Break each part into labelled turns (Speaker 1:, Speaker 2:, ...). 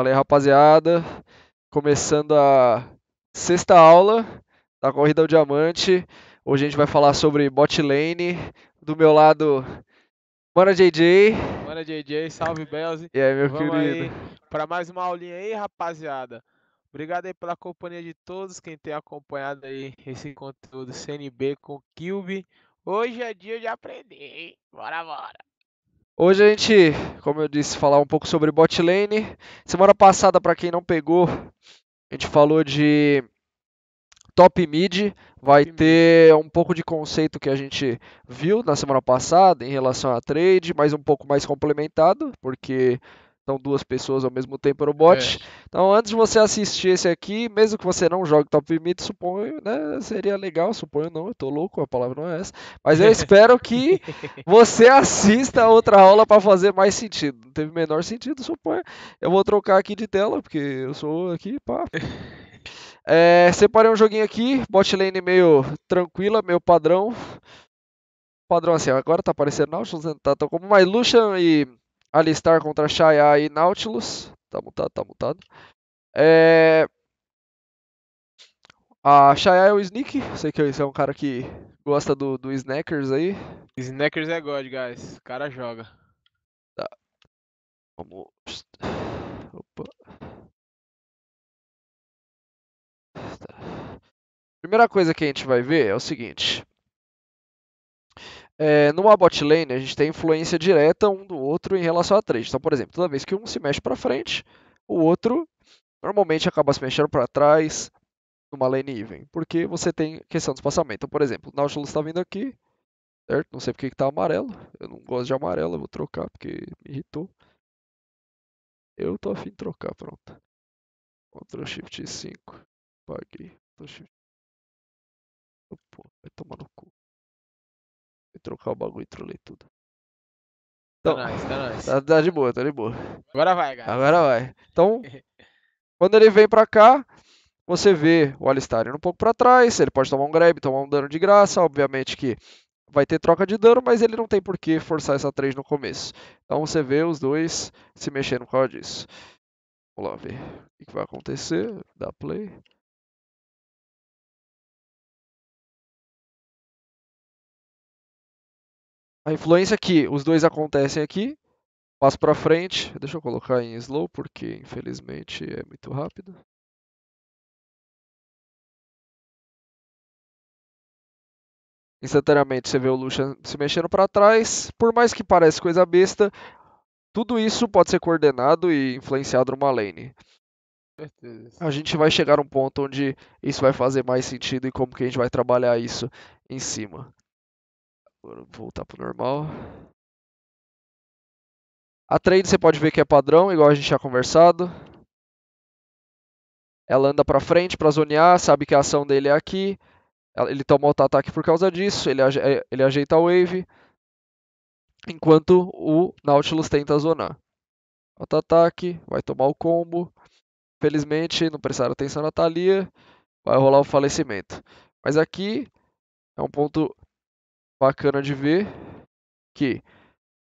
Speaker 1: Fala aí rapaziada, começando a sexta aula da Corrida ao Diamante. Hoje a gente vai falar sobre bot lane. Do meu lado, Mano JJ.
Speaker 2: Mano JJ, salve Belze. E
Speaker 1: aí, meu Vamos querido.
Speaker 2: Para mais uma aulinha aí, rapaziada. Obrigado aí pela companhia de todos quem tem acompanhado aí esse conteúdo CNB com Kilby. Hoje é dia de aprender, hein? Bora, bora.
Speaker 1: Hoje a gente, como eu disse, falar um pouco sobre bot lane. Semana passada, para quem não pegou, a gente falou de top mid. Vai ter um pouco de conceito que a gente viu na semana passada em relação a trade, mas um pouco mais complementado, porque então, duas pessoas ao mesmo tempo no bot. É. Então, antes de você assistir esse aqui, mesmo que você não jogue Top Limit, suponho, né? Seria legal, suponho não, eu tô louco, a palavra não é essa.
Speaker 2: Mas eu espero
Speaker 1: que você assista a outra aula para fazer mais sentido. Não teve menor sentido, suponho. Eu vou trocar aqui de tela, porque eu sou aqui, pá. É, separei um joguinho aqui, bot lane meio tranquila, meio padrão. Padrão assim, agora tá aparecendo não? Né, tá, tá como mais Lucian e Alistar contra Shaya e Nautilus. Tá mutado, tá mutado. É... A Shaya é o Sneak. Sei que esse é um cara que gosta do, do Snackers aí.
Speaker 2: Snackers é God, guys. O cara joga. Tá.
Speaker 1: Vamos. Opa. Tá. Primeira coisa que a gente vai ver é o seguinte é, numa bot lane a gente tem influência direta um do outro em relação a trade. Então, por exemplo, toda vez que um se mexe para frente, o outro normalmente acaba se mexendo para trás numa lane even, porque você tem questão de espaçamento. Então, por exemplo, o Nautilus está vindo aqui, certo? Não sei porque que tá amarelo. Eu não gosto de amarelo, eu vou trocar porque me irritou. Eu tô afim de trocar, pronto. Ctrl
Speaker 3: Shift 5. Paguei. Ctrl Shift. Pô, vai tomar
Speaker 1: no cu trocar o bagulho e trolei tudo. Tá então, tá, tá, tá de boa, tá de boa. Agora vai, cara. Agora vai. Então, quando ele vem pra cá, você vê o Alistar indo um pouco para trás, ele pode tomar um grab, tomar um dano de graça, obviamente que vai ter troca de dano, mas ele não tem por que forçar essa 3 no começo. Então você vê os dois se mexendo por causa disso. Vamos lá ver o que vai acontecer, dá play. A influência aqui, os dois acontecem aqui. Passo para frente. Deixa eu colocar em slow, porque infelizmente é muito rápido. Instantaneamente você vê o Lucian se mexendo para trás. Por mais que pareça coisa besta, tudo isso pode ser coordenado e influenciado numa lane. A gente vai chegar a um ponto onde isso vai fazer mais sentido e como que a gente vai trabalhar isso em cima. Agora voltar para o normal. A trade você pode ver que é padrão, igual a gente já conversado. Ela anda para frente para zonear, sabe que a ação dele é aqui. Ele toma auto-ataque por causa disso, ele, aje é, ele ajeita a wave. Enquanto o Nautilus tenta zonar. Auto-ataque, vai tomar o combo. Felizmente, não prestaram atenção na Thalia. Vai rolar o falecimento. Mas aqui é um ponto bacana de ver que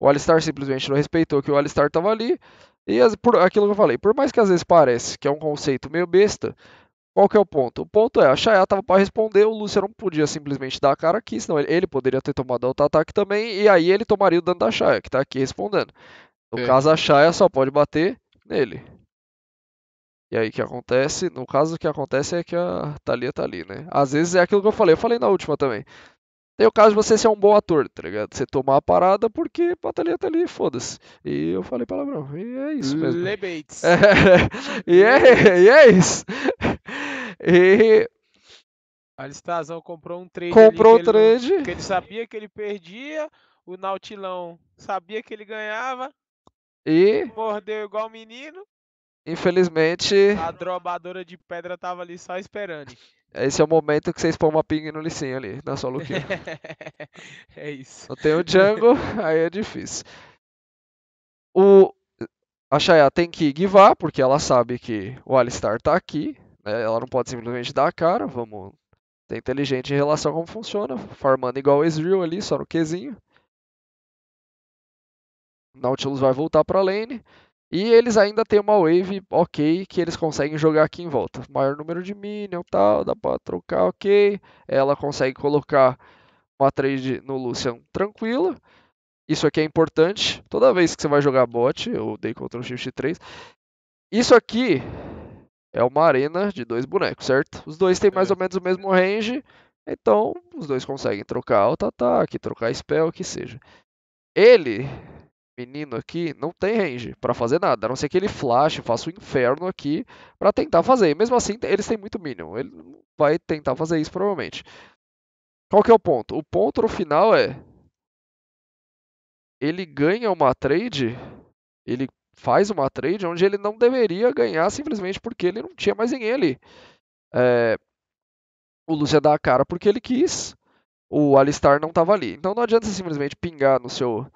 Speaker 1: o Alistar simplesmente não respeitou que o Alistar estava ali. E as, por, aquilo que eu falei, por mais que às vezes parece que é um conceito meio besta, qual que é o ponto? O ponto é, a Chaya estava para responder, o Lúcio não podia simplesmente dar a cara aqui, senão ele, ele poderia ter tomado outro ataque também, e aí ele tomaria o dano da Chaya, que está aqui respondendo. No é. caso, a Chaya só pode bater nele. E aí o que acontece? No caso, o que acontece é que a Thalia tá ali, né? Às vezes é aquilo que eu falei, eu falei na última também. Tem o caso de você ser um bom ator, tá ligado? Você tomar a parada porque ali, tá ali, foda-se. E eu falei palavrão. E é isso mesmo. Lebates. É, e, é, e é isso. E.
Speaker 2: Alistazão comprou um trade. Comprou um trade. Ele, que ele sabia que ele perdia. O Nautilão sabia que ele ganhava. E. Mordeu igual menino.
Speaker 1: Infelizmente.
Speaker 2: A drobadora de pedra tava ali só esperando.
Speaker 1: Esse é o momento que você expõe uma ping no licinho ali, na sua luquinha.
Speaker 2: é isso.
Speaker 1: Não tem o Django, aí é difícil. O, a Shaya tem que guivar porque ela sabe que o Alistar tá aqui. Né? Ela não pode simplesmente dar a cara. Vamos ser inteligente em relação a como funciona. Farmando igual o Ezreal ali, só no Qzinho. Nautilus vai voltar pra lane. E eles ainda têm uma wave ok que eles conseguem jogar aqui em volta. Maior número de minion tal, dá pra trocar ok. Ela consegue colocar uma trade no Lucian tranquila. Isso aqui é importante. Toda vez que você vai jogar bot, eu dei Ctrl Shift 3. Isso aqui é uma arena de dois bonecos, certo? Os dois têm mais é. ou menos o mesmo range, então os dois conseguem trocar auto-ataque, trocar spell, o que seja. Ele menino aqui não tem range para fazer nada, a não ser que ele flash, faça o inferno aqui para tentar fazer. E mesmo assim, eles têm muito minion. Ele vai tentar fazer isso provavelmente. Qual que é o ponto? O ponto no final é ele ganha uma trade, ele faz uma trade onde ele não deveria ganhar simplesmente porque ele não tinha mais ninguém ali. É... o Lúcia dá a cara porque ele quis, o Alistar não estava ali. Então não adianta simplesmente pingar no seu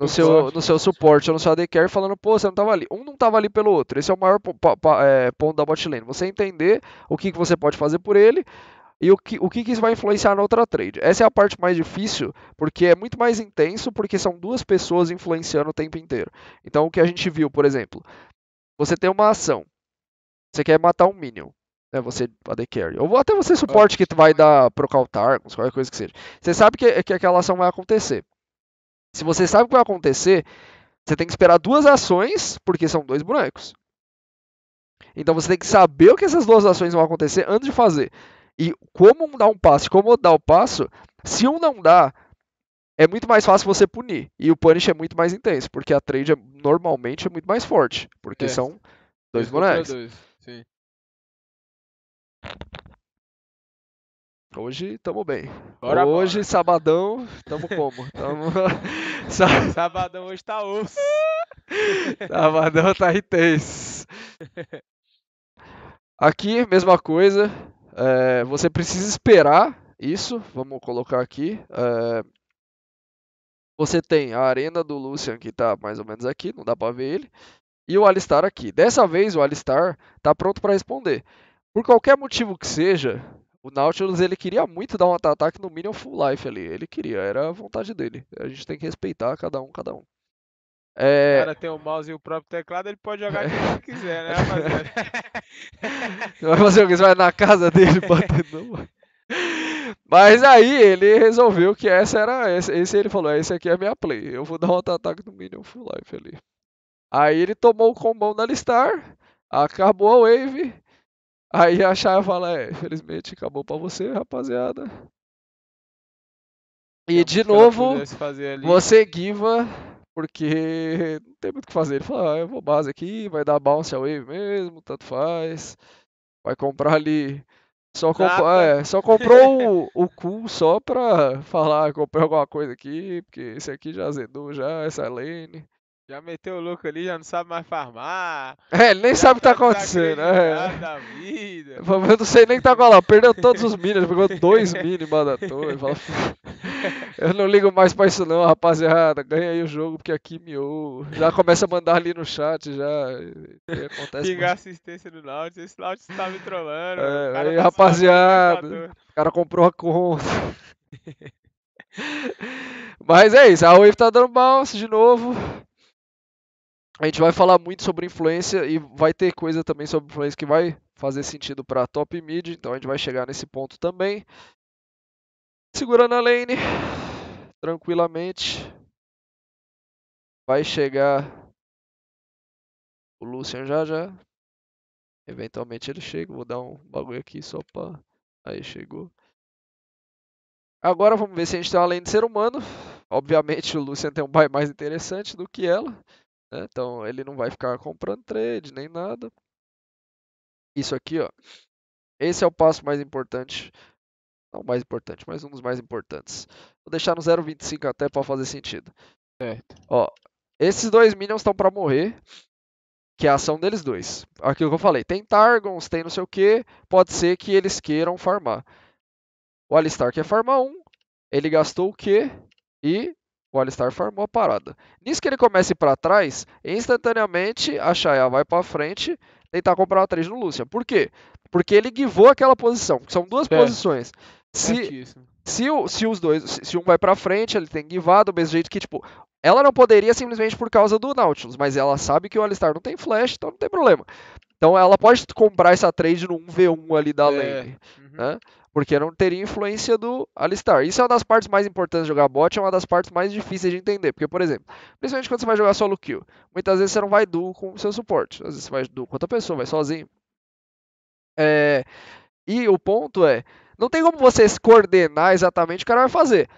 Speaker 1: no seu, no seu suporte ou no seu AD Carry falando, pô, você não estava ali. Um não estava ali pelo outro. Esse é o maior é, ponto da botlane. Você entender o que, que você pode fazer por ele e o que, o que, que isso vai influenciar na outra trade. Essa é a parte mais difícil, porque é muito mais intenso, porque são duas pessoas influenciando o tempo inteiro. Então, o que a gente viu, por exemplo, você tem uma ação, você quer matar um Minion, é você AD Carry, ou até você suporte ah, que vai dar cautar qualquer coisa que seja. Você sabe que, que aquela ação vai acontecer. Se você sabe o que vai acontecer, você tem que esperar duas ações, porque são dois bonecos. Então você tem que saber o que essas duas ações vão acontecer antes de fazer. E como um dá um passo, como dar dá o um passo, se um não dá, é muito mais fácil você punir. E o punish é muito mais intenso, porque a trade é, normalmente é muito mais forte, porque é. são
Speaker 3: dois, dois é bonecos. Dois. Sim.
Speaker 1: Hoje estamos bem. Bora, hoje, bora. sabadão, estamos como? Tamo...
Speaker 2: sabadão hoje tá osso. sabadão
Speaker 1: tá intenso. Aqui, mesma coisa. É, você precisa esperar isso. Vamos colocar aqui. É, você tem a arena do Lucian, que tá mais ou menos aqui, não dá para ver ele. E o Alistar aqui. Dessa vez, o Alistar tá pronto para responder. Por qualquer motivo que seja, o Nautilus, ele queria muito dar um ataque no Minion Full Life ali. Ele queria, era a vontade dele. A gente tem que respeitar cada um, cada um. É... O cara
Speaker 2: tem o mouse e o próprio teclado, ele pode jogar é... o que quiser, né, rapaziada?
Speaker 1: vai fazer o que? Você vai na casa dele bater, no. Mas aí ele resolveu que essa era. Esse, esse ele falou: é, esse aqui é a minha play. Eu vou dar um ataque no Minion Full Life ali. Aí ele tomou o combo da Listar, acabou a wave. Aí a chave fala, é, infelizmente acabou pra você, rapaziada. E de novo, você guiva, porque não tem muito o que fazer. Ele fala, ah, eu vou base aqui, vai dar bounce away mesmo, tanto faz. Vai comprar ali. Só, comp... é, só comprou o, o cool só pra falar, ah, comprei alguma coisa aqui, porque esse aqui já azedou já, essa lane.
Speaker 2: Já meteu o louco ali, já não sabe mais farmar.
Speaker 1: É, ele nem sabe o que tá acontecendo. né? é.
Speaker 2: da vida.
Speaker 1: Eu não sei nem o que tá acontecendo. Perdeu todos os minions, pegou dois minions da toa. Fala, eu não ligo mais pra isso não, rapaziada. Ganha aí o jogo, porque aqui miou. Já começa a mandar ali no chat, já. Acontece Pingar
Speaker 2: assistência do Nautilus. Esse Nautilus tá me trolando. É, aí, tá rapaziada.
Speaker 1: O cara comprou a conta. Mas é isso, a Wave tá dando bounce de novo a gente vai falar muito sobre influência e vai ter coisa também sobre influência que vai fazer sentido para top mid, então a gente vai chegar nesse ponto também. Segurando a lane tranquilamente. Vai chegar o Lucian já já. Eventualmente ele chega, vou dar um bagulho aqui só para aí chegou. Agora vamos ver se a gente tem uma lane de ser humano. Obviamente o Lucian tem um buy mais interessante do que ela. Né? Então ele não vai ficar comprando trade nem nada. Isso aqui, ó. Esse é o passo mais importante. Não mais importante, mas um dos mais importantes. Vou deixar no 0,25 até para fazer sentido. Certo. Ó, esses dois minions estão para morrer, que é a ação deles dois. Aquilo que eu falei, tem Targons, tem não sei o que, pode ser que eles queiram farmar. O Alistar quer farmar um, ele gastou o quê? e o Alistar farmou a parada. Nisso que ele começa a ir pra trás, instantaneamente a Shaya vai pra frente tentar comprar uma 3 no Lucian. Por quê? Porque ele guivou aquela posição. São duas é. posições. Se, se, se, os dois, se, um vai pra frente, ele tem guivado, do mesmo jeito que, tipo, ela não poderia simplesmente por causa do Nautilus, mas ela sabe que o Alistar não tem flash, então não tem problema. Então ela pode comprar essa trade no 1v1 ali da é. lane, uhum. né? Porque não teria influência do Alistar. Isso é uma das partes mais importantes de jogar bot, é uma das partes mais difíceis de entender. Porque, por exemplo, principalmente quando você vai jogar solo kill, muitas vezes você não vai duo com o seu suporte. Às vezes você vai duo com outra pessoa, vai sozinho. É... E o ponto é, não tem como você coordenar exatamente o que o cara vai fazer.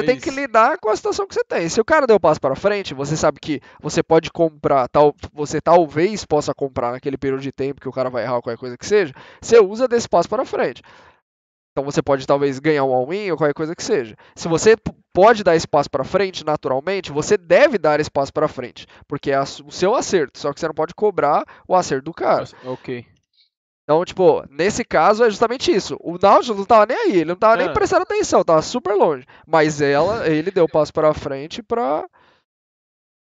Speaker 1: Você tem que lidar com a situação que você tem. Se o cara deu o passo para frente, você sabe que você pode comprar, tal, você talvez possa comprar naquele período de tempo que o cara vai errar qualquer coisa que seja, você usa desse passo para frente. Então você pode talvez ganhar um all-in ou qualquer coisa que seja. Se você pode dar espaço para frente naturalmente, você deve dar espaço para frente, porque é o seu acerto, só que você não pode cobrar o acerto do cara. OK. Então, tipo, nesse caso é justamente isso. O Náutico não tava nem aí, ele não tava nem é. prestando atenção, tava super longe. Mas ela, ele deu o passo pra frente pra,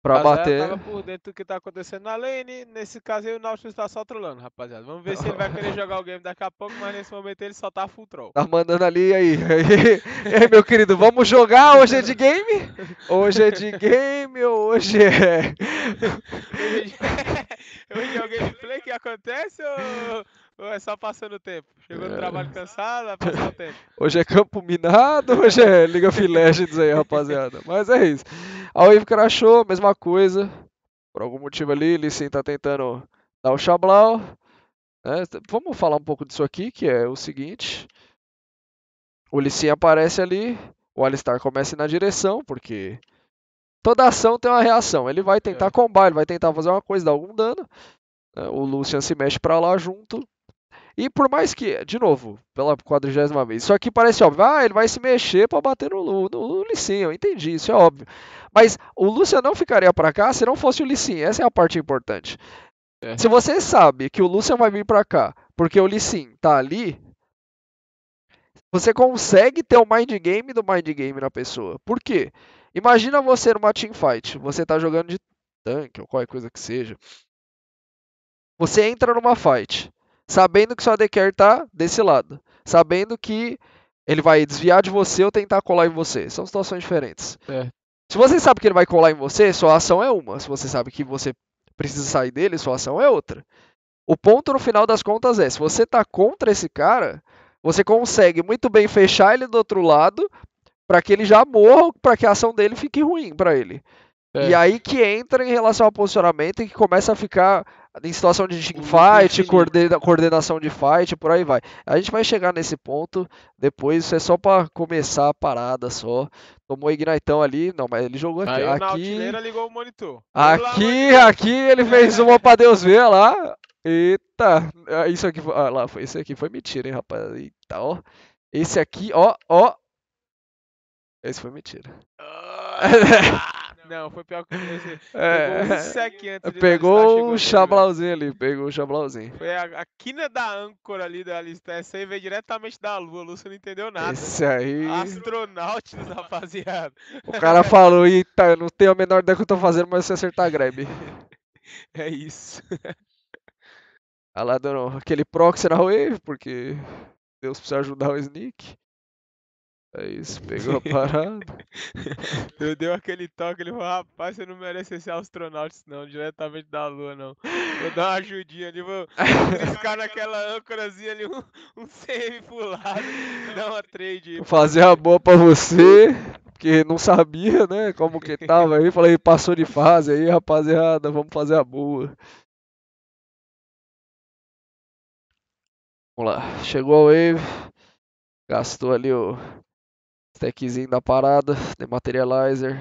Speaker 1: pra Mas bater. Ela tava
Speaker 2: por dentro do que tá acontecendo na lane, nesse caso aí o Náutico está só trollando, rapaziada. Vamos ver se ele vai querer jogar o game daqui a pouco, mas nesse momento ele só tá full troll.
Speaker 1: Tá mandando ali, aí, aí, aí meu querido, vamos jogar? Hoje é de game? Hoje é de game ou hoje é... é hoje é o
Speaker 2: gameplay que acontece ou... É só passando o tempo.
Speaker 1: Chegou é. no trabalho cansado, vai passar o tempo. Hoje é campo minado, hoje é Liga of Legends aí, rapaziada. Mas é isso. A Wave crashou, mesma coisa. Por algum motivo ali, Lissin tá tentando dar o Xablau. É, vamos falar um pouco disso aqui, que é o seguinte. O Lissin aparece ali, o Alistar começa na direção, porque toda ação tem uma reação. Ele vai tentar é. combar, ele vai tentar fazer uma coisa, dar algum dano. É, o Lucian se mexe para lá junto. E por mais que, de novo, pela quadrigésima vez, isso aqui parece óbvio. Ah, ele vai se mexer para bater no, no, no Licinho. Entendi, isso é óbvio. Mas o Lúcia não ficaria para cá se não fosse o Licinho. Essa é a parte importante. É. Se você sabe que o Lúcia vai vir para cá porque o Licinho tá ali, você consegue ter o mind game do mind game na pessoa. Por quê? Imagina você numa teamfight, você tá jogando de tanque ou qualquer coisa que seja. Você entra numa fight sabendo que seu ADCare está desse lado, sabendo que ele vai desviar de você ou tentar colar em você. São situações diferentes. É. Se você sabe que ele vai colar em você, sua ação é uma. Se você sabe que você precisa sair dele, sua ação é outra. O ponto no final das contas é: se você está contra esse cara, você consegue muito bem fechar ele do outro lado para que ele já morra para que a ação dele fique ruim para ele. É. E aí que entra em relação ao posicionamento e que começa a ficar em situação de fight, coordena, coordenação de fight, por aí vai. A gente vai chegar nesse ponto depois, isso é só para começar a parada só. Tomou Ignitão ali, não, mas ele jogou aqui. Aí, aqui, ligou o monitor. Aqui, aqui ele fez uma para Deus ver olha lá. Eita, ah, isso aqui, ah, lá foi, isso aqui foi mentira, hein, rapaz. Eita, ó. Esse aqui, ó, ó. Esse foi mentira. Ah, não,
Speaker 2: foi pior que você.
Speaker 1: É, pegou um sec antes de Pegou um chablauzinho ali, pegou um chablauzinho. Foi a, a, quina da âncora ali da lista. Essa aí veio diretamente da Lua. Lúcio não entendeu nada. Esse aí. Astronautas,
Speaker 2: rapaziada. O cara
Speaker 1: falou: Eita, eu não tenho a menor ideia que eu tô fazendo, mas se acertar, grab. é isso. Olha lá, dando aquele proxy na wave, porque Deus precisa ajudar o Sneak. É isso, pegou a parada.
Speaker 2: eu dei aquele toque, ele falou, rapaz, você não merece ser astronauta, não, diretamente da Lua, não. Vou dar uma ajudinha ali, vou ficar naquela âncorazinha ali, um, um save pro lado, dar uma trade. Vou
Speaker 1: fazer a boa pra você, porque não sabia, né, como que tava aí. Falei, passou de fase aí, rapaziada, vamos fazer a boa. Vamos lá, chegou a wave, gastou ali o Stackzinho da parada, materializer.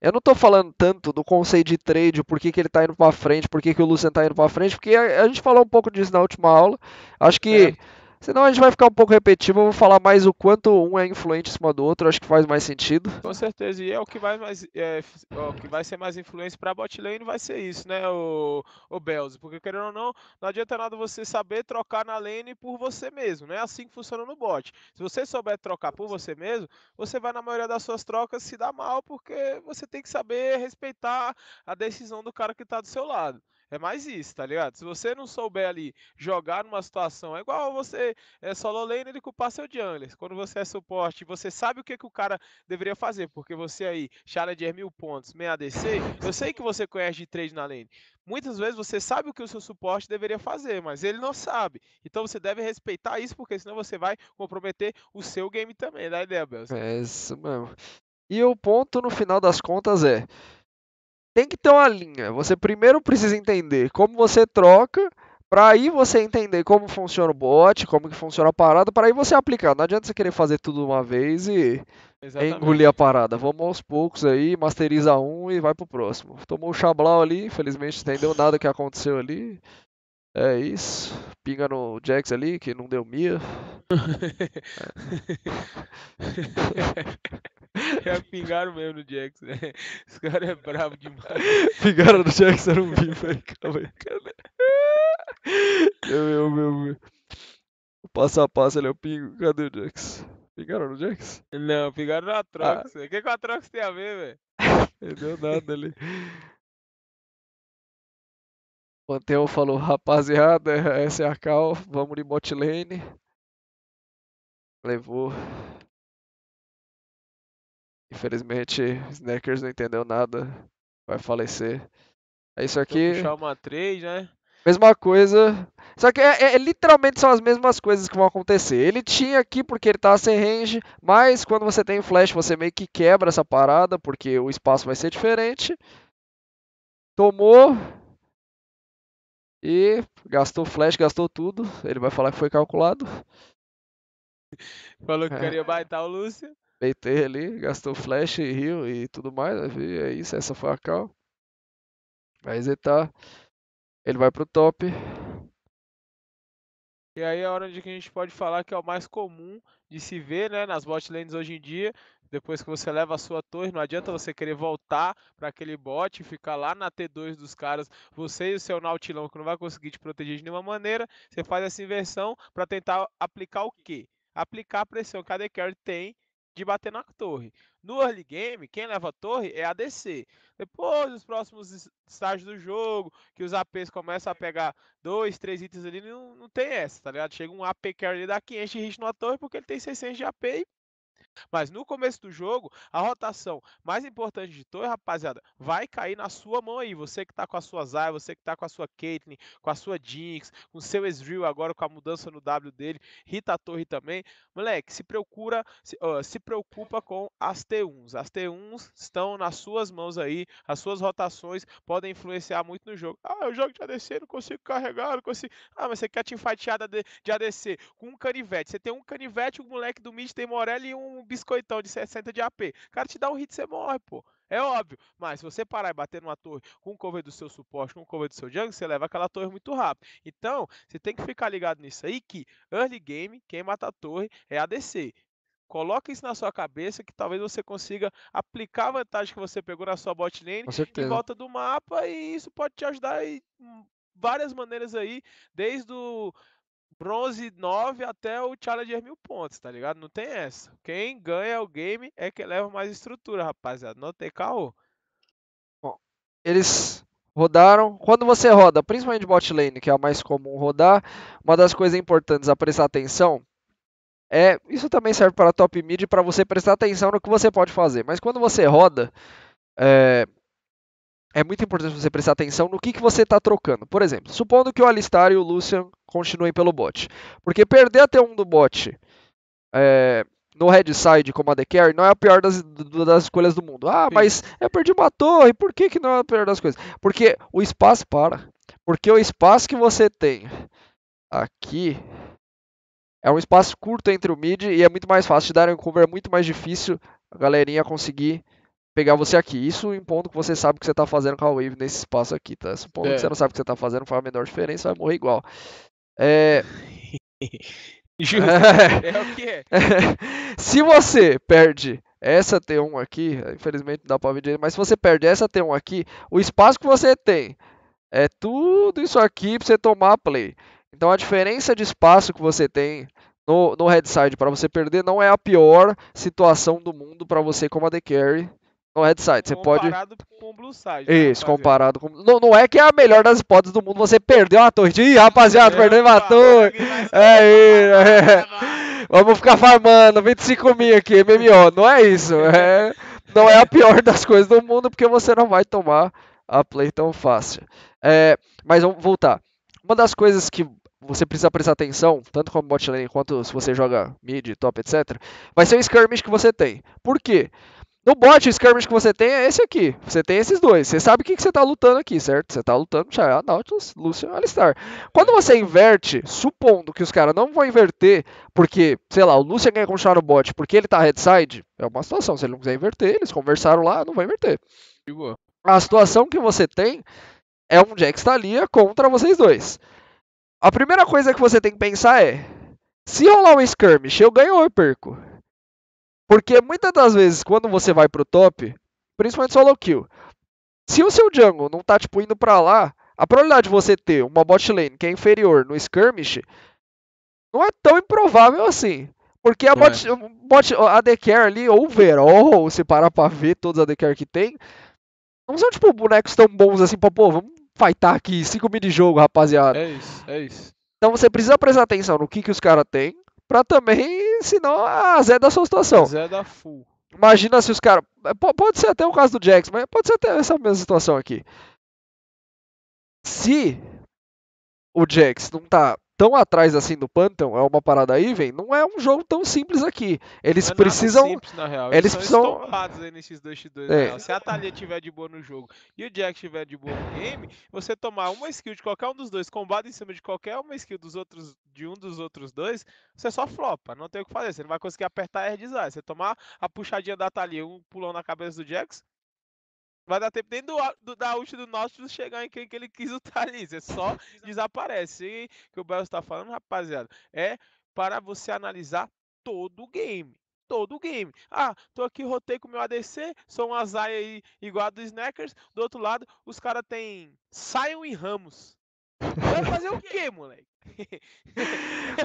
Speaker 1: Eu não tô falando tanto do conceito de trade, por que, que ele tá indo pra frente, por que, que o Lucian tá indo pra frente, porque a, a gente falou um pouco disso na última aula. Acho que. É Senão a gente vai ficar um pouco repetitivo, eu vou falar mais o quanto um é influente em cima do outro, acho que faz mais sentido. Com certeza,
Speaker 2: e é o que vai, mais, é, é o que vai ser mais influência para a botlane vai ser isso, né, o, o Belz? Porque querendo ou não, não adianta nada você saber trocar na lane por você mesmo, né é assim que funciona no bot. Se você souber trocar por você mesmo, você vai na maioria das suas trocas se dar mal, porque você tem que saber respeitar a decisão do cara que está do seu lado. É mais isso, tá ligado? Se você não souber ali jogar numa situação, é igual você é solo lane ele culpar seu jungler. Quando você é suporte, você sabe o que, que o cara deveria fazer, porque você aí, Challenger mil pontos, meia ADC, eu sei que você conhece de trade na lane. Muitas vezes você sabe o que o seu suporte deveria fazer, mas ele não sabe. Então você deve respeitar isso, porque senão você vai comprometer o seu game também, dá
Speaker 1: né, ideia, Belson? É isso mesmo. E o ponto no final das contas é: tem que ter uma linha. Você primeiro precisa entender como você troca, para aí você entender como funciona o bot, como que funciona a parada, para aí você aplicar. Não adianta você querer fazer tudo uma vez e Exatamente. engolir a parada. Vamos aos poucos aí, masteriza um e vai pro próximo. Tomou o chablau ali, infelizmente não entendeu nada que aconteceu ali. É isso. Pinga no Jax ali, que não deu Mia.
Speaker 2: É, pingaram mesmo no Jax, né? Esse cara é bravo
Speaker 1: demais. pingaram no Jackson, era não vi, velho. Calma aí, cara. Eu, eu, eu, eu. Passo a passo ali, eu pingo. Cadê o Jax? Pingaram
Speaker 2: no Jax? Não, pingaram no ah. Atrox. O ah. que, que o Atrox tem a ver,
Speaker 1: velho? Não deu nada ali. Panteão falou, rapaziada,
Speaker 3: essa é a cal, vamos de bot lane. Levou.
Speaker 1: Infelizmente, Snackers não entendeu nada. Vai falecer. É isso aqui. Puxar
Speaker 2: uma 3, né?
Speaker 1: Mesma coisa. Só que é, é, literalmente são as mesmas coisas que vão acontecer. Ele tinha aqui porque ele tava sem range, mas quando você tem flash, você meio que quebra essa parada, porque o espaço vai ser diferente. Tomou, e gastou flash, gastou tudo. Ele vai falar que foi calculado. Falou que é. queria
Speaker 2: baitar o Lúcio.
Speaker 1: Peitei ali, gastou flash, rio e tudo mais. E é isso, essa foi a cal. Mas ele tá. Ele vai pro top
Speaker 2: que aí é a hora de que a gente pode falar que é o mais comum de se ver né, nas bot lanes hoje em dia. Depois que você leva a sua torre, não adianta você querer voltar para aquele bot, ficar lá na T2 dos caras, você e o seu Nautilão que não vai conseguir te proteger de nenhuma maneira. Você faz essa inversão para tentar aplicar o quê? Aplicar a pressão que a The Carry tem de bater na torre. No early game, quem leva a torre é a DC. Depois, nos próximos estágios do jogo, que os APs começam a pegar dois, três itens ali, não, não tem essa, tá ligado? Chega um AP carry é ali, dá 500 de hit torre porque ele tem 600 de AP e mas no começo do jogo, a rotação mais importante de torre rapaziada, vai cair na sua mão aí. Você que tá com a sua Zaya, você que tá com a sua Caitlyn, com a sua Jinx, com o seu Ezreal agora com a mudança no W dele, Rita Torre também. Moleque, se procura, se, uh, se preocupa com as T1s. As T1s estão nas suas mãos aí, as suas rotações podem influenciar muito no jogo. Ah, eu jogo de ADC, não consigo carregar, não consigo. Ah, mas você quer te enfatear de ADC com um canivete. Você tem um canivete, o um moleque do mid tem Morelli e um um biscoitão de 60 de AP. O cara te dá um hit, você morre, pô. É óbvio. Mas se você parar e bater numa torre com um cover do seu suporte, com um cover do seu jungle, você leva aquela torre muito rápido. Então, você tem que ficar ligado nisso aí que early game, quem mata a torre é ADC. Coloca isso na sua cabeça que talvez você consiga aplicar a vantagem que você pegou na sua bot lane em volta do mapa e isso pode te ajudar em várias maneiras aí, desde o bronze 9 até o Challenger mil pontos, tá ligado? Não tem essa. Quem ganha o game é que leva mais estrutura, rapaziada. Não tem caô.
Speaker 1: Bom, eles rodaram. Quando você roda, principalmente bot lane, que é a mais comum rodar, uma das coisas importantes a prestar atenção é, isso também serve para top mid para você prestar atenção no que você pode fazer. Mas quando você roda, é, é muito importante você prestar atenção no que, que você está trocando. Por exemplo, supondo que o Alistar e o Lucian continuem pelo bot. Porque perder até um do bot é, no red side como a The Carry não é a pior das, das escolhas do mundo. Ah, Sim. mas eu perdi uma torre, por que, que não é a pior das coisas? Porque o espaço para. Porque o espaço que você tem aqui é um espaço curto entre o mid e é muito mais fácil de dar um cover, é muito mais difícil a galerinha conseguir pegar você aqui. Isso em ponto que você sabe o que você está fazendo com a wave nesse espaço aqui, tá? Supondo é. que você não sabe o que você está fazendo, faz a menor diferença, vai morrer igual. É. Justo. É. o que é. Se você perde essa T1 aqui, infelizmente não dá pra ver direito, mas se você perde essa T1 aqui, o espaço que você tem é tudo isso aqui pra você tomar play. Então a diferença de espaço que você tem no, no headside para você perder não é a pior situação do mundo para você como AD Carry no red é side Você comparado pode. Com Blue Side, né, Isso, comparado com. Não, não é que é a melhor das hipóteses do mundo você perdeu uma torre. Ih, rapaziada, é, perdeu uma tá, torre. É, né, é, Vamos ficar farmando 25 mil aqui, MMO. Não é isso. É. é... Não é a pior das coisas do mundo, porque você não vai tomar a play tão fácil. É... Mas vamos voltar. Uma das coisas que você precisa prestar atenção, tanto como bot lane quanto se você joga mid, top, etc., vai ser o skirmish que você tem. Por quê? No bot, o skirmish que você tem é esse aqui. Você tem esses dois. Você sabe o que, que você está lutando aqui, certo? Você está lutando Shia, Nautilus, Lucian, Alistar. Quando você inverte, supondo que os caras não vão inverter, porque, sei lá, o Lucian ganha com o Shadow Bot porque ele está headside, é uma situação. Se ele não quiser inverter, eles conversaram lá, não vai inverter. A situação que você tem é um Jack Stalia contra vocês dois. A primeira coisa que você tem que pensar é: se rolar um skirmish, eu ganho ou eu perco? Porque muitas das vezes, quando você vai pro top, principalmente solo kill, se o seu jungle não tá, tipo, indo pra lá, a probabilidade de você ter uma bot lane que é inferior no skirmish não é tão improvável assim. Porque a bot, é. bot a DCare ali, overall, se parar pra ver todas as DCare que tem, não são, tipo, bonecos tão bons assim, pra, pô, vamos fightar aqui, 5 mil de jogo, rapaziada. É
Speaker 2: isso, é isso.
Speaker 1: Então você precisa prestar atenção no que, que os caras têm, Pra também, senão, a Zé da sua situação.
Speaker 2: Zé da full.
Speaker 1: Imagina se os caras. É, pode ser até o caso do Jax, mas pode ser até essa mesma situação aqui. Se o Jax não tá tão atrás assim do Pantheon, é uma parada aí, vem. Não é um jogo tão simples aqui. Eles não é precisam. simples, na real. Eles, Eles são
Speaker 2: precisam. aí nesses 2x2. É. Se a Thalia tiver de boa no jogo e o Jack tiver de boa no game, você tomar uma skill de qualquer um dos dois, combate em cima de qualquer uma skill dos outros, de um dos outros dois, você só flopa. Não tem o que fazer. Você não vai conseguir apertar R design. Você tomar a puxadinha da Thalia, um pulão na cabeça do Jax, Vai dar tempo nem do, do da ult do Nautilus chegar em quem que ele quis o ali. É só desaparece. E que o Belo está falando, rapaziada, é para você analisar todo o game. Todo o game. Ah, tô aqui, rotei com meu ADC, sou um azai aí igual a do Snackers. Do outro lado, os caras têm Sion e Ramos. Vai fazer o quê, moleque?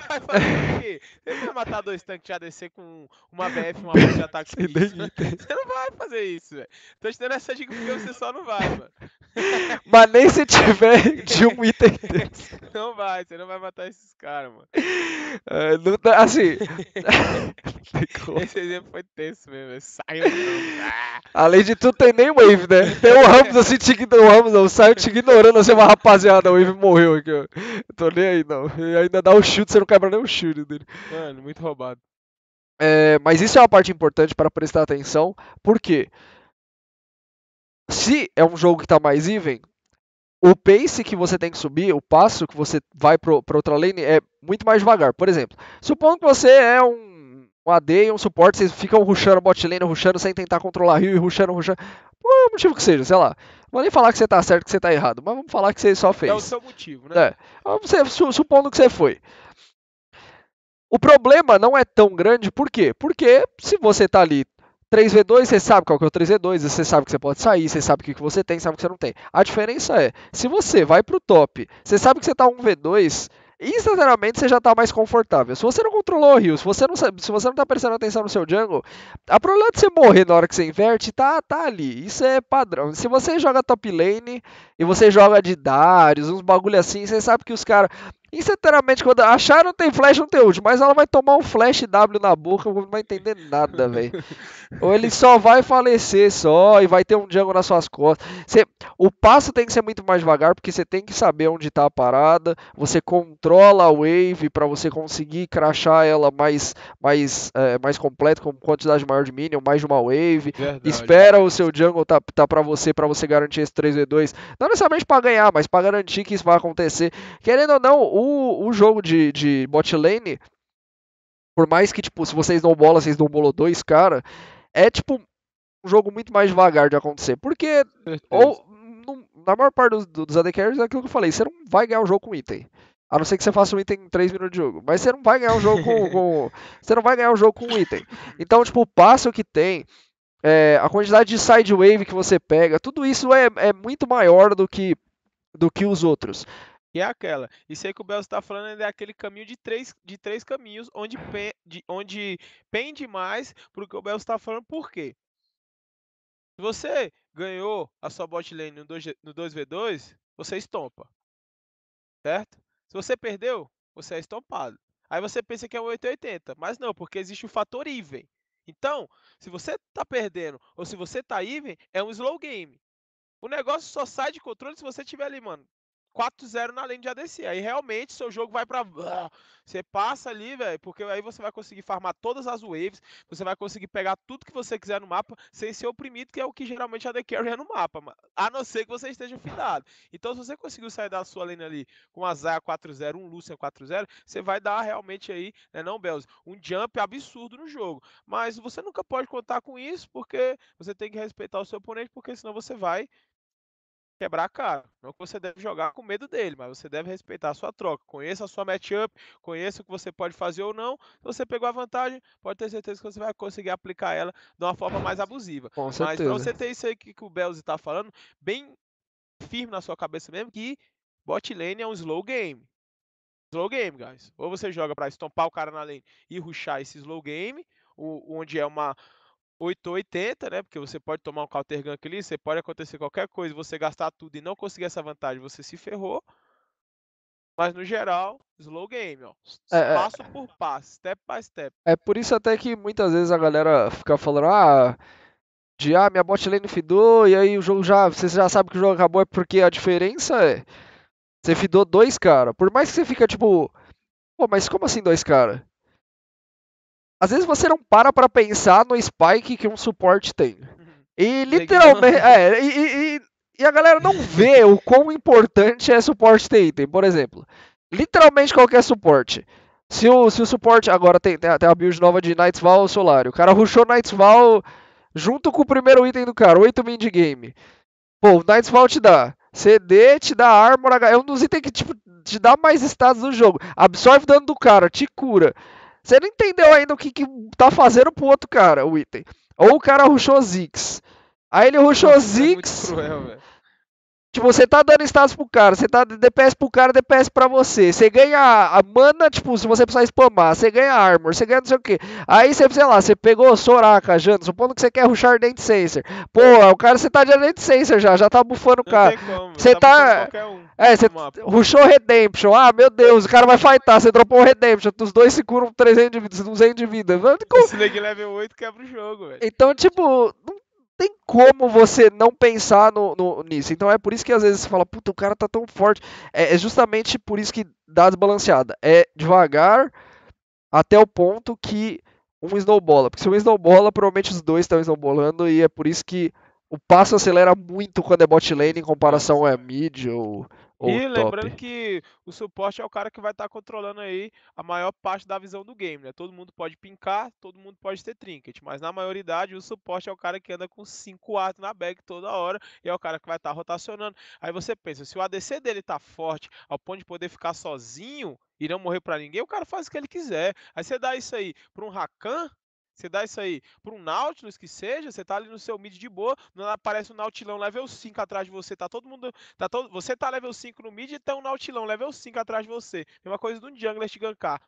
Speaker 2: vai fazer o quê? Você vai matar dois tanques de ADC com uma BF uma ponte de ataque Você não vai fazer isso, velho. Tô te dando essa dica porque você só não vai, mano.
Speaker 1: Mas nem se tiver de um item desse.
Speaker 2: Não vai, você não vai matar esses caras, mano.
Speaker 1: É, não, tá, assim. Esse
Speaker 2: exemplo foi tenso mesmo. Saiu. Ah!
Speaker 1: Além de tudo, tem nem wave, né? Tem o Ramos assim, te ignorando. Ramos não, saiu te ignorando assim, mas rapaziada, o wave morreu aqui, ó. Tô nem aí, não. E ainda dá um chute, você não quebra nem o um chute dele.
Speaker 2: Mano, muito roubado.
Speaker 1: É, mas isso é uma parte importante para prestar atenção, porque quê? Se é um jogo que está mais even, o pace que você tem que subir, o passo que você vai para outra lane é muito mais devagar. Por exemplo, supondo que você é um, um AD e um suporte, vocês ficam rushando bot lane, rushando sem tentar controlar rio e rushando, rushando. Por um motivo que seja, sei lá. Vou nem falar que você tá certo, que você tá errado, mas vamos falar que você só fez. É o seu motivo, né? É. Você, su, supondo que você foi. O problema não é tão grande, por quê? Porque se você tá ali 3v2, você sabe qual que é o 3v2, você sabe que você pode sair, você sabe o que você tem, sabe o que você não tem. A diferença é, se você vai pro top, você sabe que você tá 1v2, instantaneamente você já tá mais confortável. Se você não controlou o rio, se você não, se você não tá prestando atenção no seu jungle, a probabilidade de você morrer na hora que você inverte tá, tá ali. Isso é padrão. Se você joga top lane e você joga de Darius, uns bagulho assim, você sabe que os caras. E sinceramente, é quando achar não tem flash, não tem ult, mas ela vai tomar um flash W na boca, não vai entender nada, velho. Ou ele só vai falecer só e vai ter um jungle nas suas costas. Você... O passo tem que ser muito mais devagar, porque você tem que saber onde tá a parada, você controla a wave para você conseguir crachar ela mais, mais, é, mais completo, com quantidade maior de minion, mais de uma wave. Verdade. Espera o seu jungle tá, tá para você, para você garantir esse 3v2. Não necessariamente para ganhar, mas para garantir que isso vai acontecer. Querendo ou não, o o, jogo de, de bot lane, por mais que, tipo, se vocês dão bola, vocês dão bolou dois, cara, é, tipo, um jogo muito mais devagar de acontecer. Porque, ou, no, na maior parte dos, dos AD Carries, é aquilo que eu falei, você não vai ganhar o um jogo com item. A não ser que você faça um item em 3 minutos de jogo. Mas você não vai ganhar um jogo com, com, Você não vai ganhar um jogo com um item. Então, tipo, o passo que tem, é, a quantidade de side wave que você pega, tudo isso é, é muito maior do que, do que os outros.
Speaker 2: E é aquela. Isso aí que o Belo está falando é aquele caminho de três, de três caminhos, onde, pe, de, onde pende mais para que o Belo está falando. Por quê? Se você ganhou a sua bot lane no, 2, no 2v2, você estompa. Certo? Se você perdeu, você é estompado. Aí você pensa que é um 880, mas não, porque existe o fator even. Então, se você está perdendo ou se você está even, é um slow game. O negócio só sai de controle se você tiver ali, mano, 4-0 na lane de ADC. Aí realmente seu jogo vai para ah, Você passa ali, velho, porque aí você vai conseguir farmar todas as waves, você vai conseguir pegar tudo que você quiser no mapa, sem ser oprimido, que é o que geralmente a AD Carry é no mapa, a não ser que você esteja fidado. Então, se você conseguiu sair da sua lane ali com a Zaya 4-0, um Lucian 4-0, você vai dar realmente aí, né, não, Belz, um jump absurdo no jogo. Mas você nunca pode contar com isso, porque você tem que respeitar o seu oponente, porque senão você vai quebrar a cara. Não que você deve jogar com medo dele, mas você deve respeitar a sua troca. Conheça a sua matchup, conheça o que você pode fazer ou não. Se você pegou a vantagem, pode ter certeza que você vai conseguir aplicar ela de uma forma mais abusiva. Com mas você ter isso aí que, o Belzi está falando, bem firme na sua cabeça mesmo, que bot lane é um slow game. Slow game, guys. Ou você joga para estompar o cara na lane e ruxar esse slow game, onde é uma, 880, né? Porque você pode tomar um counter gank ali, você pode acontecer qualquer coisa, você gastar tudo e não conseguir essa vantagem, você se ferrou. Mas no geral, slow game, ó. É, é, passo é, por passo, step by step.
Speaker 1: É por isso até que muitas vezes a galera fica falando, ah, de ah, minha bot lane fidou, e aí o jogo já. Você já sabe que o jogo acabou, é porque a diferença é. Você fidou dois cara. Por mais que você fica tipo. Pô, mas como assim dois cara? Às vezes você não para pra pensar no spike que um suporte tem. Uhum. E literalmente. É, e, e, e, a galera não vê o quão importante é suporte ter item, por exemplo. Literalmente qualquer suporte. Se o, se o suporte. Agora tem, tem, tem a build nova de Nightsval ou Solar. O cara rushou Nightsval junto com o primeiro item do cara, 8 mil de game. Pô, Night's Nightsval te dá CD, te dá armor, é um dos itens que tipo, te dá mais status no jogo. Absorve dano do cara, te cura. Você não entendeu ainda o que, que tá fazendo pro outro cara, o item. Ou o cara rushou Zix? Aí ele rushou é Zix? Tipo, você tá dando status pro cara, você tá DPS pro cara, DPS pra você. Você ganha a mana, tipo, se você precisar spamar, você ganha armor, você ganha não sei o que. Aí você, sei lá, você pegou Soraka, Jano, supondo que você quer rushar Ardent Sensor. Pô, o cara, você tá de Ardent Sensor já, já tá bufando o cara. Você tá. tá... Um é, você rushou Redemption. Ah, meu Deus, o cara vai fightar, você dropou Redemption, os dois se curam 300 de vida, 200 de vida.
Speaker 2: Esse leg level 8 quebra o
Speaker 1: jogo, velho. Então, tipo, não tem como você não pensar no, no, nisso. Então é por isso que às vezes você fala, puta, o cara tá tão forte. É, é, justamente por isso que dá desbalanceada. É devagar até o ponto que um snowbola. Porque se um snowbola, provavelmente os dois estão snowbolando e é por isso que o passo acelera muito quando é bot lane em comparação a mid ou ou e top. lembrando
Speaker 2: que o suporte é o cara que vai estar tá controlando aí a maior parte da visão do game, né? Todo mundo pode pincar, todo mundo pode ter trinket, mas na maioridade o suporte é o cara que anda com 5 atos na bag toda hora e é o cara que vai estar tá rotacionando. Aí você pensa, se o ADC dele tá forte ao ponto de poder ficar sozinho, e não morrer para ninguém, o cara faz o que ele quiser. Aí você dá isso aí para um Rakan, você dá isso aí para um Nautilus que seja, você tá ali no seu mid de boa, não aparece um Nautilão level 5 atrás de você, tá todo mundo, tá todo, você tá level 5 no mid e tem um Nautilão level 5 atrás de você. uma coisa de um jungler te gankar.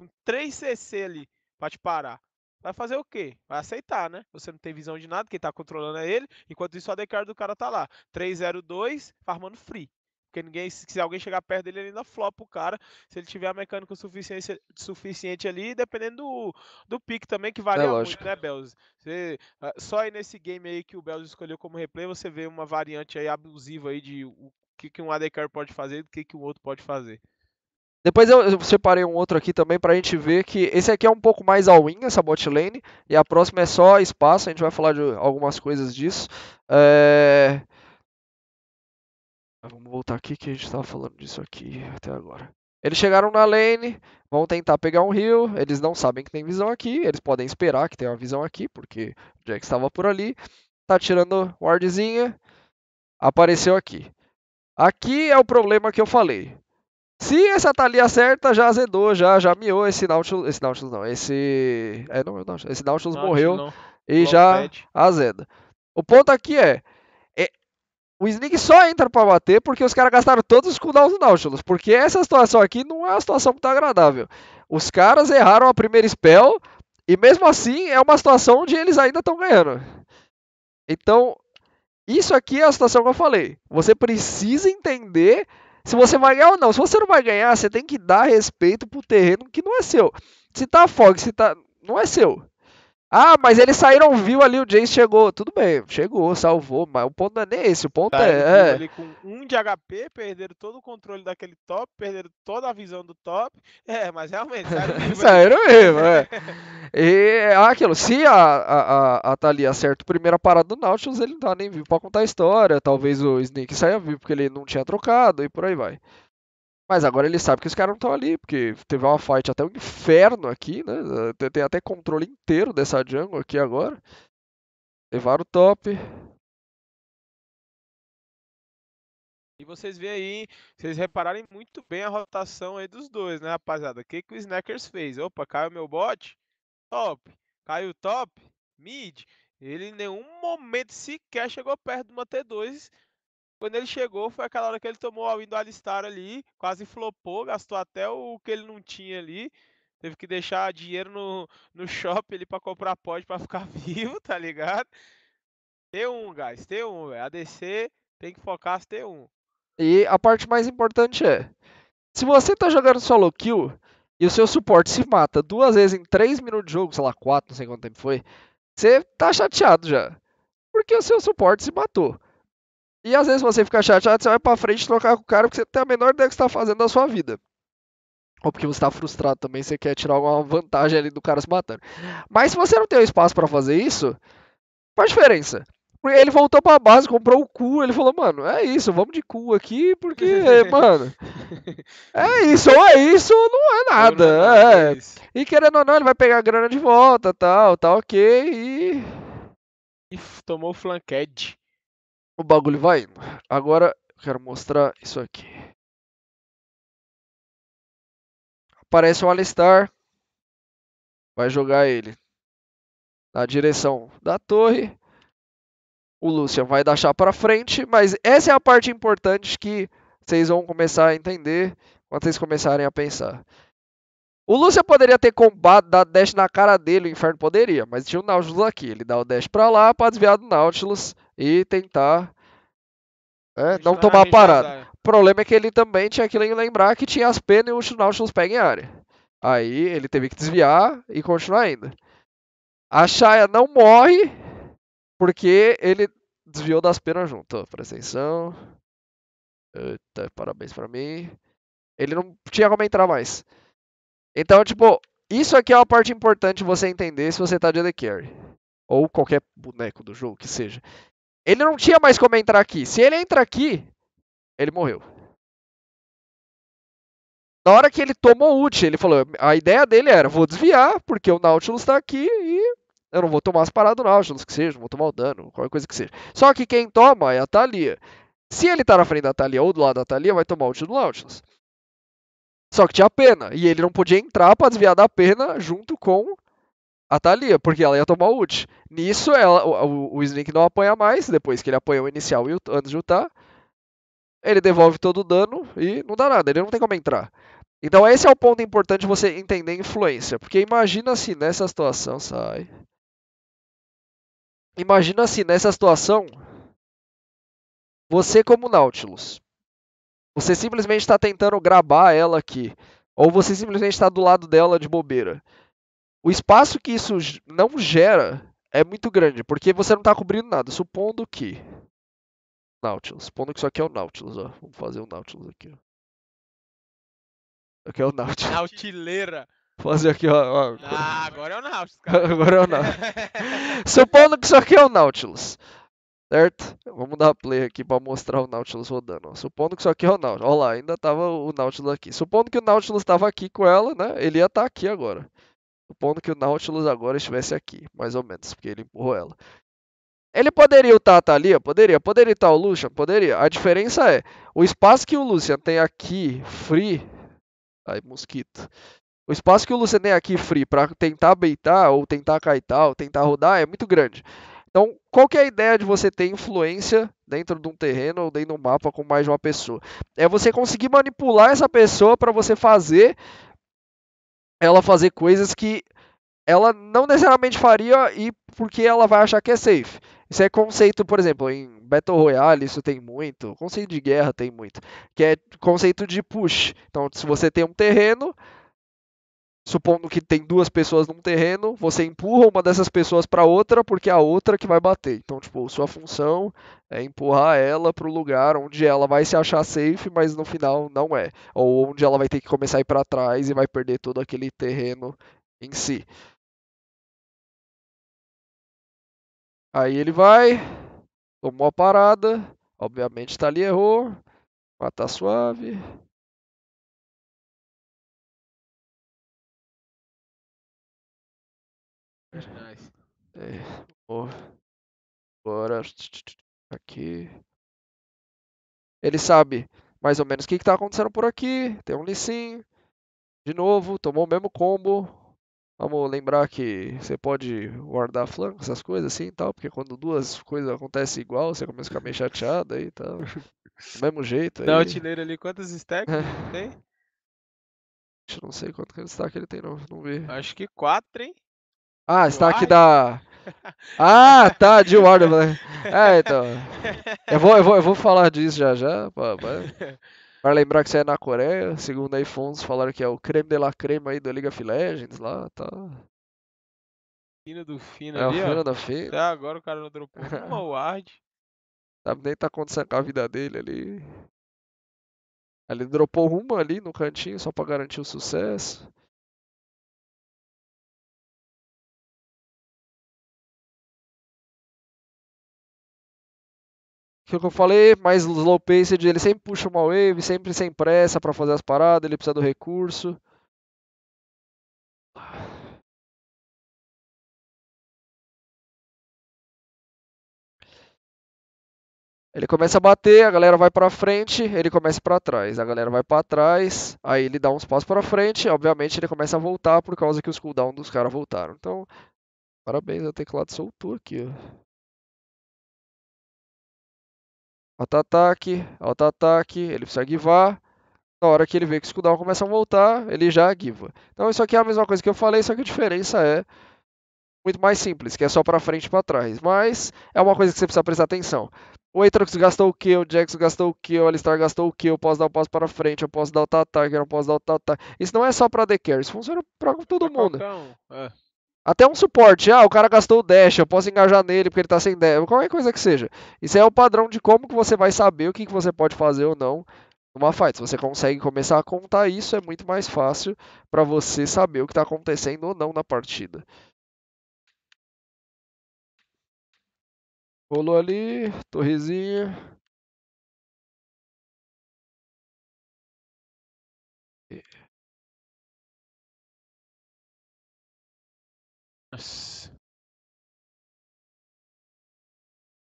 Speaker 2: Um 3 CC ali para te parar. Vai fazer o quê? Vai aceitar, né? Você não tem visão de nada, quem tá controlando é ele, enquanto isso a decar do cara tá lá. 302, farmando free. Porque ninguém, se alguém chegar perto dele, ele ainda flopa o cara. Se ele tiver a mecânica suficiente, suficiente ali, dependendo do, do pique também, que é varia é muito, né, Belz? Você, ah, só aí nesse game aí que o Belz escolheu como replay, você vê uma variante aí abusiva aí de o que, que um AD Carry pode fazer e o que, que o outro pode fazer.
Speaker 1: Depois eu, eu separei um outro aqui também pra gente ver que esse aqui é um pouco mais all-in, essa bot lane, e a próxima é só espaço, a gente vai falar de algumas coisas disso. É... Vamos voltar aqui que a gente estava falando disso aqui até agora. Eles chegaram na lane, vão tentar pegar um heal, eles não sabem que tem visão aqui, eles podem esperar que tem uma visão aqui, porque o Jack estava por ali. Tá tirando wardzinha, apareceu aqui. Aqui é o problema que eu falei. Se essa Thalia acerta, já azedou, já, já miou esse Nautilus, esse Nautilus não, esse... É, não, é esse Nautilus, Nautilus morreu não. e Logo já pad. azeda. O ponto aqui é, o Snig só entra para bater porque os caras gastaram todos os cooldowns do Nautilus. Porque essa situação aqui não é uma situação muito agradável. Os caras erraram a primeira spell e mesmo assim é uma situação onde eles ainda estão ganhando. Então, isso aqui é a situação que eu falei. Você precisa entender se você vai ganhar ou não. Se você não vai ganhar, você tem que dar respeito pro terreno que não é seu. Se tá fog, se tá. não é seu. Ah, mas eles saíram, viu ali, o Jace chegou. Tudo bem, chegou, salvou, mas o ponto não é nem esse, o ponto tá, é. é... Ali
Speaker 2: com um de HP, perderam todo o controle daquele top, perderam toda a visão do top. É, mas realmente, saíram
Speaker 1: mesmo. saíram mesmo, é. E é aquilo, se a, a, a, a Thalia acerta a primeira parada do Nautilus, ele não tá nem vivo pra contar a história. Talvez o Snake saia vivo porque ele não tinha trocado e por aí vai. Mas agora ele sabe que os caras não estão ali, porque teve uma fight até o um inferno aqui, né? Tem até controle inteiro dessa jungle aqui agora. Levaram o top.
Speaker 2: E vocês vê aí, vocês repararem muito bem a rotação aí dos dois, né, rapaziada? O que, que o Snackers fez? Opa, caiu meu bot? Top. Caiu top? Mid. Ele em nenhum momento sequer chegou perto de uma T2 quando ele chegou, foi aquela hora que ele tomou a Windows Alistar ali, quase flopou, gastou até o que ele não tinha ali. Teve que deixar dinheiro no, no shopping ali pra comprar pod pra ficar vivo, tá ligado? T1, guys, T1, velho. ADC tem que focar as T1.
Speaker 1: E a parte mais importante é: se você tá jogando solo kill e o seu suporte se mata duas vezes em 3 minutos de jogo, sei lá, 4, não sei quanto tempo foi, você tá chateado já. Porque o seu suporte se matou. E às vezes você fica chateado, você vai pra frente trocar com o cara porque você tem a menor ideia que você tá fazendo na sua vida. Ou porque você tá frustrado também, você quer tirar alguma vantagem ali do cara se matando. Mas se você não tem o espaço para fazer isso, faz diferença. Porque ele voltou pra base, comprou o cu, ele falou, mano, é isso, vamos de cu aqui, porque, mano. É isso, ou é isso, ou não é nada. Não é. É, é e querendo ou não, ele vai pegar a grana de volta, tal, tá ok, e. E tomou o flanquete o bagulho vai indo. Agora eu quero mostrar isso aqui. Aparece um Alistar. Vai jogar ele na direção da torre. O Lucian vai deixar para frente, mas essa é a parte importante que vocês vão começar a entender quando vocês começarem a pensar. O Lucian poderia ter combado, dado dash na cara dele, o Inferno poderia, mas tinha o Nautilus aqui. Ele dá o dash pra lá pra desviar do Nautilus e tentar é, não tomar a parada. O problema é que ele também tinha que lembrar que tinha as penas e o Nautilus pega em área. Aí ele teve que desviar e continuar ainda. A Shaya não morre porque ele desviou das penas junto. Presta atenção. Eita, parabéns para mim. Ele não tinha como entrar mais. Então, tipo, isso aqui é uma parte importante você entender se você tá de AD Carry. Ou qualquer boneco do jogo que seja. Ele não tinha mais como entrar aqui. Se ele entra aqui, ele morreu. Na hora que ele tomou ult, ele falou: a ideia dele era, vou desviar, porque o Nautilus tá aqui e eu não vou tomar as paradas do Nautilus, que seja, não vou tomar o dano, qualquer coisa que seja. Só que quem toma é a Thalia. Se ele tá na frente da Thalia ou do lado da Thalia, vai tomar ult do Nautilus. Só que tinha pena, e ele não podia entrar para desviar da pena junto com a ah, Thalia, tá é porque ela ia tomar o ult. Nisso, ela, o, o não apanha mais, depois que ele apanhou o inicial antes de ultar. Ele devolve todo o dano e não dá nada, ele não tem como entrar. Então esse é o ponto importante de você entender influência. Porque imagina se nessa situação. Sai. Imagina se nessa situação. Você como Nautilus. Você simplesmente está tentando grabar ela aqui. Ou você simplesmente está do lado dela de bobeira. O espaço que isso não gera é muito grande, porque você não está cobrindo nada. Supondo que. Nautilus. Supondo que isso aqui é o Nautilus, ó. Vamos fazer o Nautilus aqui, ó. Aqui é o Nautilus.
Speaker 2: Nautileira.
Speaker 1: Vou fazer aqui, ó. ó. Ah, agora é o Nautilus, cara. agora é o Nautilus. Supondo que isso aqui é o Nautilus. Certo? Vamos dar play aqui para mostrar o Nautilus rodando. Ó. Supondo que isso aqui é o Nautilus. Olha lá, ainda tava o Nautilus aqui. Supondo que o Nautilus estava aqui com ela, né? Ele ia estar tá aqui agora. Supondo é que o Nautilus agora estivesse aqui, mais ou menos, porque ele empurrou ela. Ele poderia estar tá, tá ali, poderia, poderia estar tá, o Lucian, poderia. A diferença é, o espaço que o Lucian tem aqui, free, aí mosquito. O espaço que o Lucian tem aqui, free, para tentar beitar, ou tentar cair ou tentar rodar, é muito grande. Então, qual que é a ideia de você ter influência dentro de um terreno ou dentro de um mapa com mais de uma pessoa? É você conseguir manipular essa pessoa para você fazer ela fazer coisas que ela não necessariamente faria e porque ela vai achar que é safe. Isso é conceito, por exemplo, em Battle Royale isso tem muito, conceito de guerra tem muito, que é conceito de push. Então, se você tem um terreno, Supondo que tem duas pessoas num terreno, você empurra uma dessas pessoas para outra porque é a outra que vai bater. Então, tipo, sua função é empurrar ela para o lugar onde ela vai se achar safe, mas no final não é, ou onde ela vai ter que começar a ir para trás e vai perder todo aquele terreno em si. Aí ele vai, tomou a parada, obviamente
Speaker 3: tá ali errou, mata suave, Uhum. Nice.
Speaker 1: É, bora. Aqui. Ele sabe mais ou menos o que está acontecendo por aqui. Tem um Lissin. De novo, tomou o mesmo combo. Vamos lembrar que você pode guardar flanco, essas coisas assim e tal, porque quando duas coisas acontecem igual, você começa a ficar meio chateado aí e tal. Do mesmo jeito. Aí. Na artilheira
Speaker 2: ali, quantas stacks tem?
Speaker 1: Eu não sei quanto que ele tem, não.
Speaker 2: Não vi. Acho que quatro, hein?
Speaker 1: Ah, está aqui da. Ah, tá, Jill Ward. Né? É, então. Eu vou, eu, vou, eu vou falar disso já já. Para lembrar que você é na Coreia, segundo aí Fons, falaram que é o creme de la creme aí do League of Legends lá, tá.
Speaker 2: Fino do fino é, ali, o fino da fina. Tá, agora o cara não dropou uma ward.
Speaker 1: Sabe nem tá acontecendo com a vida dele ali. Ele dropou uma ali no cantinho só pra garantir o
Speaker 3: sucesso.
Speaker 1: que o que eu falei, o slow paced, ele sempre puxa uma wave, sempre sem pressa para fazer as paradas, ele precisa do recurso. Ele começa a bater, a galera vai para frente, ele começa para trás. A galera vai para trás, aí ele dá uns passos para frente, obviamente ele começa a voltar por causa que os cooldown dos caras voltaram. Então, parabéns, o teclado soltou aqui, ó. Auto-ataque, auto-ataque, ele precisa guivar. Na hora que ele vê que os cooldown começam a voltar, ele já guiva. Então isso aqui é a mesma coisa que eu falei, só que a diferença é muito mais simples, que é só para frente e para trás. Mas é uma coisa que você precisa prestar atenção. O Aatrox gastou o kill, o Jax gastou o kill, o Alistar gastou o kill, eu posso dar o um passo para frente, eu posso dar o ataque, eu não posso dar o ataque. Isso não é só para The isso funciona para todo pra mundo. Qualquer um. é. Até um suporte. Ah, o cara gastou o dash, eu posso engajar nele porque ele está sem dash. Qualquer coisa que seja. Isso é o padrão de como que você vai saber o que, que você pode fazer ou não numa fight. Se você consegue começar a contar isso, é muito mais fácil para você saber o que está acontecendo ou não na partida. Rolou ali, torrezinha.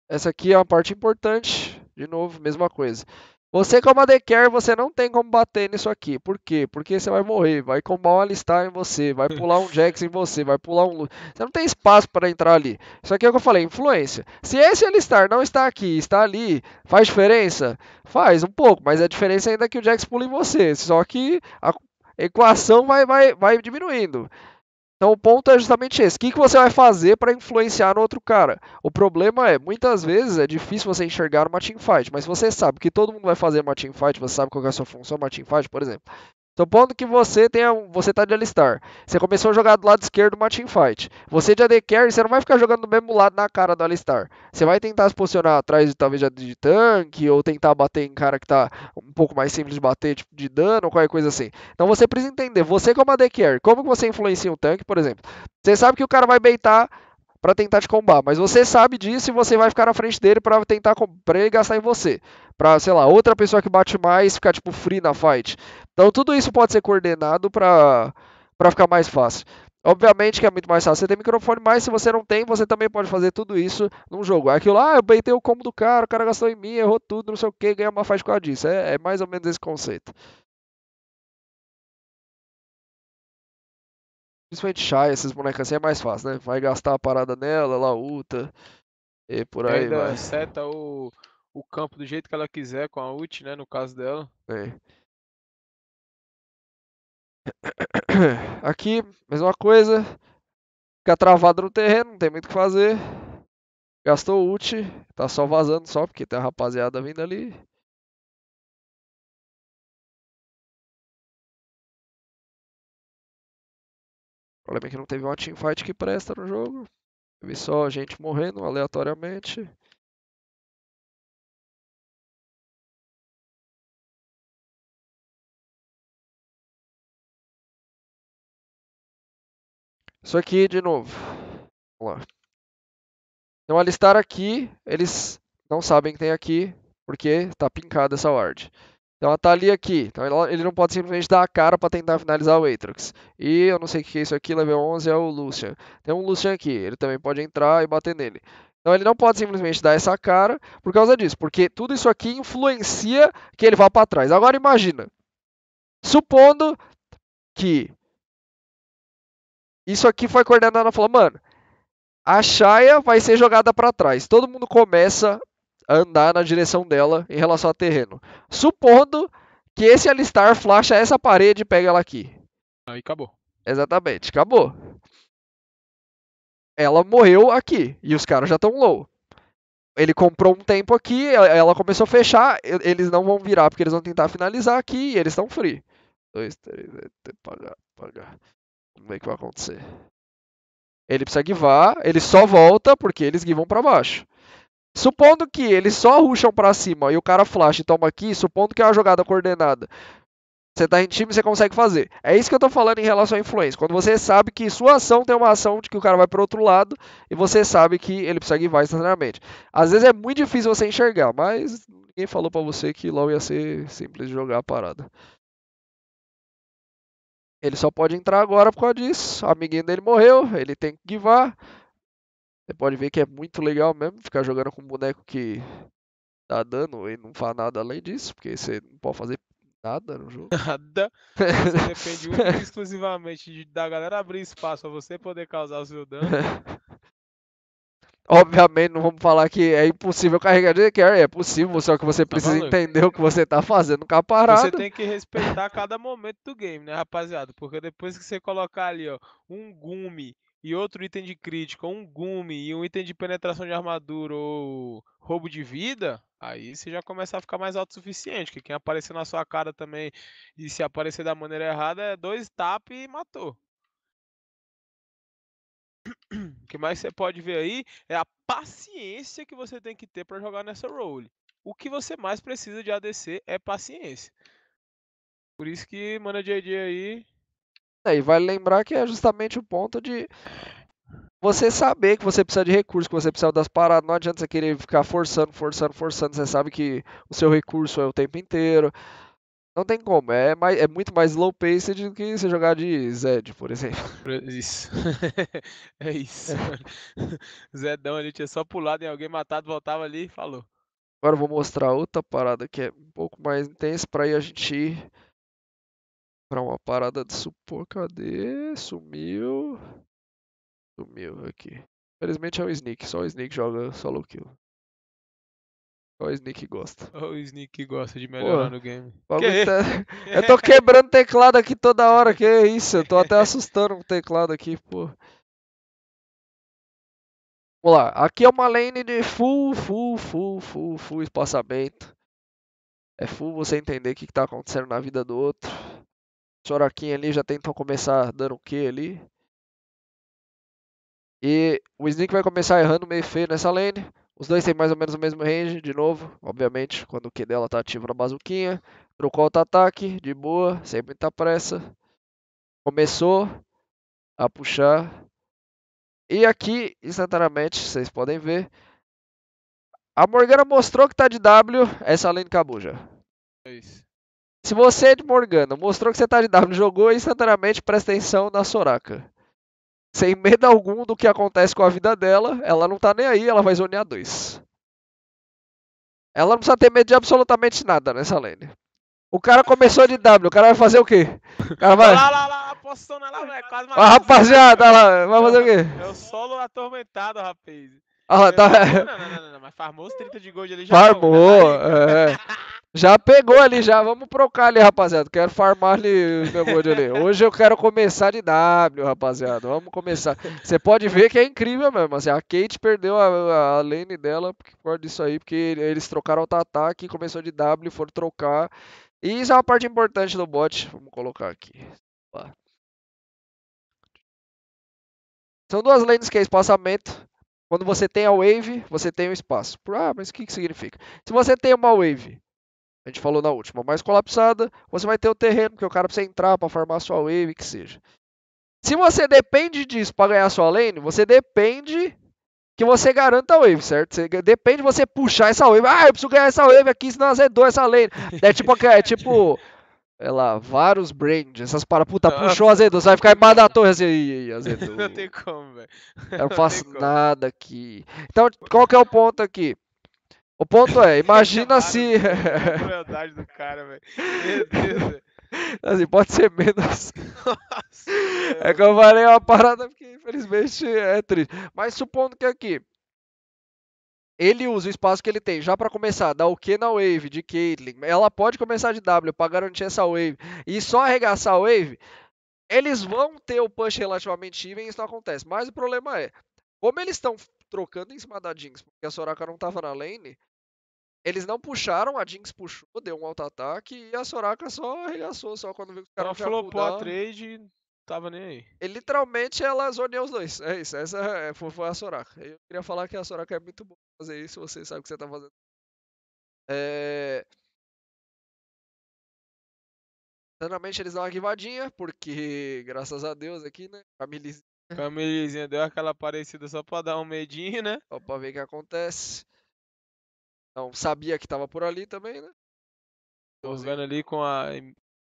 Speaker 1: Essa aqui é uma parte importante. De novo, mesma coisa. Você como AD Carry, você não tem como bater nisso aqui. Por quê? Porque você vai morrer, vai combar um Alistar em você, vai pular um Jax em você, vai pular um... Você não tem espaço para entrar ali. Isso aqui é o que eu falei, influência. Se esse Alistar não está aqui, está ali, faz diferença? Faz, um pouco, mas a é diferença ainda é que o Jax pula em você. Só que a equação vai, vai, vai diminuindo. Então o ponto é justamente esse. O que, que você vai fazer para influenciar no outro cara? O problema é, muitas vezes é difícil você enxergar uma teamfight, mas se você sabe que todo mundo vai fazer uma teamfight, você sabe qual é a sua função uma teamfight, por exemplo. Supondo que você tenha, você tá de Alistar. Você começou a jogar do lado esquerdo uma teamfight. Você de AD Carry, você não vai ficar jogando do mesmo lado na cara do Alistar. Você vai tentar se posicionar atrás de talvez de tanque, ou tentar bater em cara que tá um pouco mais simples de bater, tipo de dano, ou qualquer coisa assim. Então você precisa entender, você como AD Carry, como que você influencia o um tanque, por exemplo. Você sabe que o cara vai beitar para tentar te combar, mas você sabe disso e você vai ficar na frente dele para tentar pra ele gastar em você. Pra, sei lá, outra pessoa que bate mais ficar, tipo, free na fight. Então tudo isso pode ser coordenado para ficar mais fácil. Obviamente que é muito mais fácil você ter microfone, mas se você não tem, você também pode fazer tudo isso num jogo. É aquilo lá, ah, eu beitei o combo do cara, o cara gastou em mim, errou tudo, não sei o que, ganha uma faixa com a disso. É, é mais ou menos esse conceito. Principalmente Shy, esses bonecos assim é mais fácil, né? Vai gastar a parada nela, ela ulta, e por aí Ainda vai.
Speaker 2: seta o, o campo do jeito que ela quiser com a ult, né? No caso dela.
Speaker 1: É. Aqui, mesma coisa. Fica travado no terreno, não tem muito o que fazer. Gastou ult, tá só vazando só, porque tem a rapaziada vindo ali.
Speaker 3: O problema é que não teve uma teamfight que presta no jogo. Teve só gente morrendo aleatoriamente.
Speaker 1: Isso aqui de novo. Vamos lá. Então, alistar aqui, eles não sabem que tem aqui, porque está pincada essa ward. Então ela está ali aqui. Então ele não pode simplesmente dar a cara para tentar finalizar o Aatrox. E eu não sei o que é isso aqui, level 11 é o Lucian. Tem um Lucian aqui, ele também pode entrar e bater nele. Então ele não pode simplesmente dar essa cara por causa disso, porque tudo isso aqui influencia que ele vá para trás. Agora imagina, supondo que isso aqui foi coordenado, falou, mano, a Shaya vai ser jogada para trás. Todo mundo começa a andar na direção dela em relação ao terreno. Supondo que esse Alistar flasha essa parede e pega ela aqui. Aí acabou. Exatamente, acabou. Ela morreu aqui e os caras já estão low. Ele comprou um tempo aqui, ela começou a fechar, eles não vão virar porque eles vão tentar finalizar aqui e eles estão free. Dois, três, pagar, pagar. Como é que vai acontecer? Ele precisa guivar, ele só volta porque eles guivam para baixo. Supondo que eles só rusham para cima e o cara flash e toma aqui, supondo que é uma jogada coordenada. Você tá em time, você consegue fazer. É isso que eu tô falando em relação à influência. Quando você sabe que sua ação tem uma ação de que o cara vai para outro lado e você sabe que ele precisa guivar instantaneamente. Às vezes é muito difícil você enxergar, mas ninguém falou para você que LoL ia ser simples de jogar a parada. Ele só pode entrar agora por causa disso. O amiguinho dele morreu, ele tem que guivar. Você pode ver que é muito legal mesmo ficar jogando com um boneco que dá dano e não faz nada além disso, porque você não pode fazer nada no jogo. Nada. Você depende
Speaker 2: exclusivamente da galera abrir espaço pra você poder causar o seu dano.
Speaker 1: Obviamente, não vamos falar que é impossível carregar de carry, é possível, só que você tá precisa maluco. entender o que você tá fazendo com a parada. Você tem
Speaker 2: que respeitar cada momento do game, né, rapaziada? Porque depois que você colocar ali, ó, um gume e outro item de crítica, um gume e um item de penetração de armadura ou roubo de vida, aí você já começa a ficar mais autossuficiente, que quem aparecer na sua cara também e se aparecer da maneira errada é dois tap e matou o que mais você pode ver aí é a paciência que você tem que ter para jogar nessa role. O que você mais precisa de ADC é paciência. Por isso que Mana JD aí.
Speaker 1: É, e vale lembrar que é justamente o ponto de você saber que você precisa de recurso, que você precisa das paradas. Não adianta você querer ficar forçando, forçando, forçando. Você sabe que o seu recurso é o tempo inteiro. Não tem como, é, mais, é muito mais low paced do que você jogar de Zed, por exemplo. Isso. é isso.
Speaker 2: Zedão ali tinha só pulado em alguém, matado, voltava ali e falou.
Speaker 1: Agora eu vou mostrar outra parada que é um pouco mais intensa para aí a gente ir pra uma parada de supor. Cadê? Sumiu. Sumiu aqui. Infelizmente é o Sneak, só o Sneak joga solo kill. Olha o Sneak gosta.
Speaker 2: Olha o Sneak gosta de melhorar Pô, no game. Que? Tá... Eu tô
Speaker 1: quebrando teclado aqui toda hora, que é isso? Eu tô até assustando o teclado aqui, pô. Vamos lá. Aqui é uma lane de full, full, full, full, full espaçamento. É full você entender o que, que tá acontecendo na vida do outro. Soraquinha ali já tenta começar dando o que ali. E o Sneak vai começar errando meio feio nessa lane. Os dois têm mais ou menos o mesmo range, de novo, obviamente, quando o Q dela tá ativo na bazuquinha. Trocou auto ataque, de boa, sem muita pressa. Começou a puxar. E aqui, instantaneamente, vocês podem ver, a Morgana mostrou que tá de W, essa além a lane Cabuja. É isso. Se você é de Morgana, mostrou que você tá de W, jogou instantaneamente, presta atenção na Soraka sem medo algum do que acontece com a vida dela, ela não tá nem aí, ela vai zonear dois. Ela não precisa ter medo de absolutamente nada nessa lane. O cara começou de W, o cara vai fazer o quê? O cara vai. Lá, lá,
Speaker 2: lá, postona
Speaker 1: lá, é Quase matou. rapaziada, lá, vai fazer o quê?
Speaker 2: É o solo atormentado, rapaz. Ah, tá. Não, não, não, não, mas farmou os 30 de gold ali já.
Speaker 1: Farmou, é. Já pegou ali, já. Vamos trocar ali, rapaziada. Quero farmar ali meu gold ali. Hoje eu quero começar de W, rapaziada. Vamos começar. Você pode ver que é incrível mesmo. Assim, a Kate perdeu a, a lane dela por causa disso aí, porque eles trocaram o ataque, começou de W, foram trocar. E isso é uma parte importante do bot. Vamos colocar aqui. São duas lanes que é espaçamento. Quando você tem a wave, você tem o um espaço. Ah, mas o que, que significa? Se você tem uma wave a gente falou na última, mais colapsada, você vai ter o terreno que o cara precisa entrar para farmar sua wave, que seja. Se você depende disso para ganhar sua lane, você depende que você garanta a wave, certo? Você, depende de você puxar essa wave. Ah, eu preciso ganhar essa wave aqui, senão azedou essa lane. É tipo, é tipo, ela lá, vários brands, essas para puta, Nossa. puxou azedou, você vai ficar embaixo da torre assim, ih, azedou. Não tem como, velho. Eu não faço nada aqui. Então, qual que é o ponto aqui? O ponto é, imagina se. Assim,
Speaker 2: crueldade do cara, velho. Meu Deus, velho.
Speaker 1: Assim, pode ser menos. Nossa, é que eu falei uma parada porque, infelizmente, é triste. Mas supondo que aqui. Ele usa o espaço que ele tem já para começar, dar o Q na wave de Caitlyn. Ela pode começar de W para garantir essa wave. E só arregaçar a wave, eles vão ter o push relativamente even e isso não acontece. Mas o problema é, como eles estão trocando em cima da Jinx, porque a Soraka não tava na lane, eles não puxaram, a Jinx puxou, deu um auto-ataque e a Soraka só arregaçou, só quando viu que o cara Ela flopou a trade e tava nem aí. E, literalmente ela zoneou os dois. É isso, essa é, é, foi, a Soraka. Eu queria falar que a Soraka é muito boa fazer isso, você sabe o que você tá fazendo. É... Sinceramente, eles dão uma guivadinha, porque, graças a Deus, aqui, né? Camilizinha. Camilizinha deu aquela parecida só pra dar um medinho, né? Só pra ver o que acontece. Então sabia que estava por ali também, né?
Speaker 2: Então, assim jogando ali com a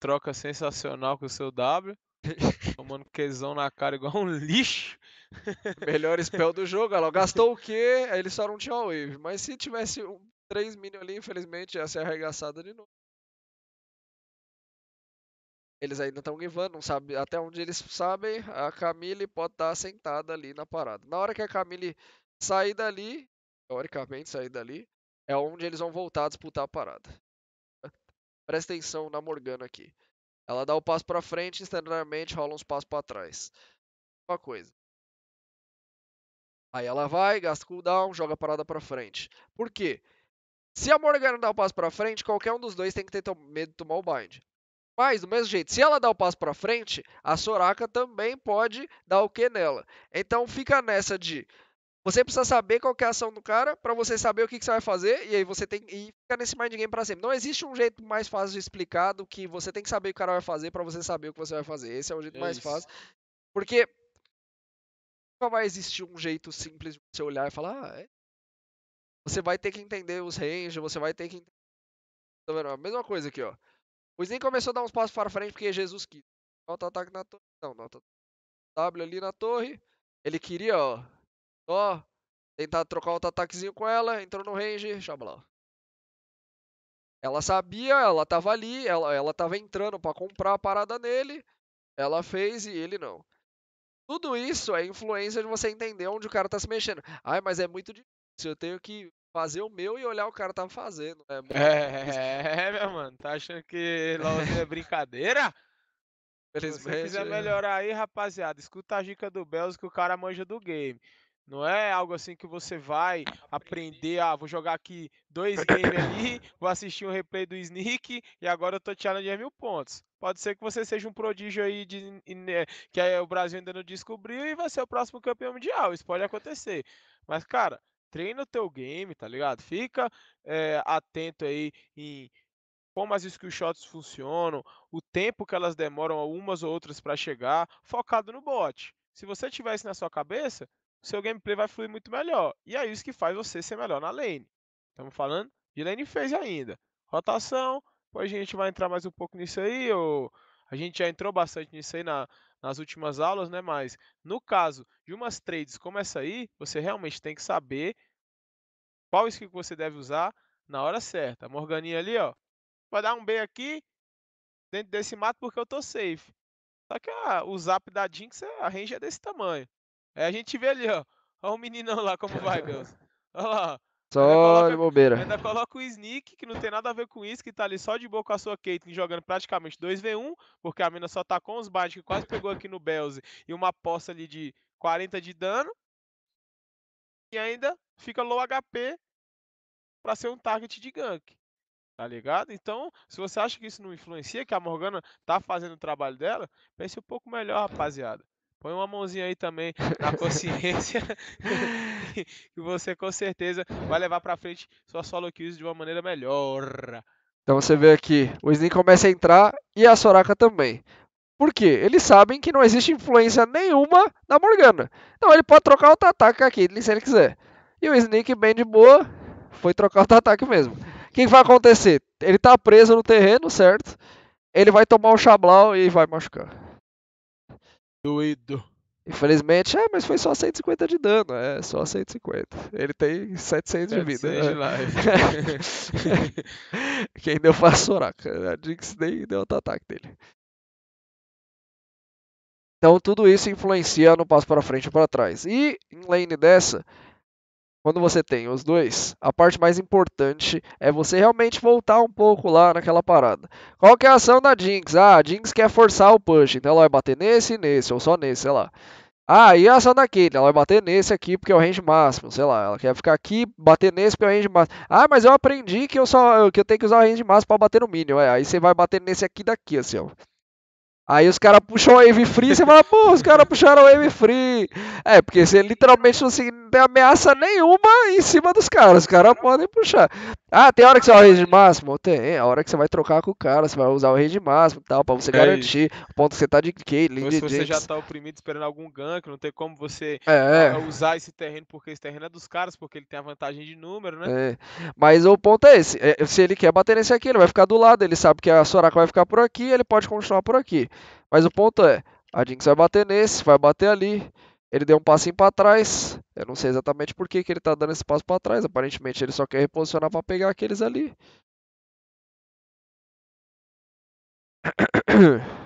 Speaker 2: troca sensacional com o seu W. Tomando quezão na cara igual um lixo. Melhor spell do jogo, ela
Speaker 1: gastou o quê? Ele só não tinha wave. Mas se tivesse um 3 minion ali, infelizmente ia ser arregaçada de novo. Eles ainda estão givando, não sabe até onde eles sabem, a Camille pode estar tá sentada ali na parada. Na hora que a Camille sair dali, teoricamente sair dali, é onde eles vão voltar a disputar a parada. Presta atenção na Morgana aqui. Ela dá o passo para frente e instantaneamente rola uns passos para trás. Uma coisa. Aí ela vai, gasta cooldown, joga a parada para frente. Por quê? Se a Morgana dá o passo para frente, qualquer um dos dois tem que ter medo de tomar o bind. Mas, do mesmo jeito, se ela dá o passo para frente, a Soraka também pode dar o que nela. Então fica nessa de você precisa saber qual é a ação do cara para você saber o que, que, você vai fazer e aí você tem e ficar nesse mind game para sempre. Não existe um jeito mais fácil de explicar do que você tem que saber o que o cara vai fazer para você saber o que você vai fazer. Esse é o jeito é mais isso. fácil. Porque nunca vai existir um jeito simples de você olhar e falar, ah, é... você vai ter que entender os ranges, você vai ter que entender... Tá vendo? A mesma coisa aqui, ó. O Slim começou a dar uns passos para frente porque Jesus quis. Nota ataque na torre. Não, nota W ali na torre. Ele queria, ó, Ó, tentar trocar outro ataquezinho com ela, entrou no range, Xabalau. Ela sabia, ela tava ali, ela, ela tava entrando para comprar a parada nele, ela fez e ele não. Tudo isso é influência de você entender onde o cara tá se mexendo. Ai, mas é muito difícil, eu tenho que fazer o meu e olhar o cara tá fazendo. Né, é, muito É, é, meu mano, tá achando que LOL é brincadeira? Felizmente. Se quiser é. melhorar
Speaker 2: aí, rapaziada, escuta a dica do Belz que o cara manja do game. Não é algo assim que você vai aprender, ah, vou jogar aqui dois games ali, vou assistir um replay do Sneak e agora eu tô de mil pontos. Pode ser que você seja um prodígio aí de, eh, que o Brasil ainda não descobriu e vai ser o próximo campeão mundial. Isso pode acontecer. Mas, cara, treina o teu game, tá ligado? Fica é, atento aí em como as skill shots funcionam, o tempo que elas demoram umas ou outras para chegar, focado no bot. Se você tiver isso na sua cabeça, seu gameplay vai fluir muito melhor. E é isso que faz você ser melhor na lane. Estamos falando de lane phase ainda. Rotação, depois a gente vai entrar mais um pouco nisso aí, ou a gente já entrou bastante nisso aí na, nas últimas aulas, né? Mas no caso de umas trades como essa aí, você realmente tem que saber qual skill que você deve usar na hora certa. A Morganinha ali, ó, vai dar um B aqui dentro desse mato porque eu tô safe. Só que a, o zap da Jinx, a range é desse tamanho. É, a gente vê ali, ó. Olha o meninão lá como vai, Gans. Olha lá.
Speaker 1: Só coloca, de bobeira. Ainda
Speaker 2: coloca o Sneak, que não tem nada a ver com isso, que tá ali só de boa com a sua Caitlyn, jogando praticamente 2v1, porque a mina só tá com os bites, que quase pegou aqui no Belze, e uma poça ali de 40 de dano. E ainda fica low HP pra ser um target de gank. Tá ligado? Então, se você acha que isso não influencia, que a Morgana tá fazendo o trabalho dela, pense um pouco melhor, rapaziada. Põe uma mãozinha aí também na consciência que você com certeza vai levar para frente sua solo kills de uma maneira melhor.
Speaker 1: Então você vê aqui, o Slim começa a entrar e a Soraka também. Por quê? Eles sabem que não existe influência nenhuma da Morgana. Então ele pode trocar o ataque aqui, se ele quiser. E o Sneak, bem de boa, foi trocar o ataque mesmo. O que vai acontecer? Ele tá preso no terreno, certo? Ele vai tomar o Xablau e vai machucar. Doido. Infelizmente, é, mas foi só 150 de dano. É, só 150. Ele tem 700 de vida. Né? De Quem deu foi a Soraka. A Jinx nem deu outro ataque dele. Então tudo isso influencia no passo para frente e para trás. E em lane dessa, quando você tem os dois, a parte mais importante é você realmente voltar um pouco lá naquela parada. Qual que é a ação da Jinx? Ah, a Jinx quer forçar o push, então ela vai bater nesse e nesse, ou só nesse, sei lá. Ah, e a ação daquele? Ela vai bater nesse aqui porque é o range máximo, sei lá. Ela quer ficar aqui, bater nesse porque é o range máximo. Ah, mas eu aprendi que eu só que eu tenho que usar o range máximo para bater no mínimo. É, aí você vai bater nesse aqui daqui, assim, ó. Aí os caras puxam o Wave Free e você fala, pô, os caras puxaram o Wave Free. É, porque você literalmente não, assim, tem ameaça nenhuma em cima dos caras. Os caras podem puxar. Ah, tem hora que você vai o range máximo? Tem. É a hora que você vai trocar com o cara, você vai usar o range máximo e tal, pra você é garantir o ponto que você tá de que? se você já
Speaker 2: tá oprimido esperando algum
Speaker 1: gank, não tem como você é, é.
Speaker 2: usar esse terreno, porque esse terreno é dos caras, porque ele tem a vantagem de número, né? É.
Speaker 1: Mas o ponto é esse. É, se ele quer bater nesse aqui, ele vai ficar do lado, ele sabe que a Soraka vai ficar por aqui, ele pode continuar por aqui. Mas o ponto é, a Jinx vai bater nesse, vai bater ali. Ele deu um passinho para trás. Eu não sei exatamente por que, que ele tá dando esse passo para trás. Aparentemente ele só quer reposicionar para pegar aqueles ali.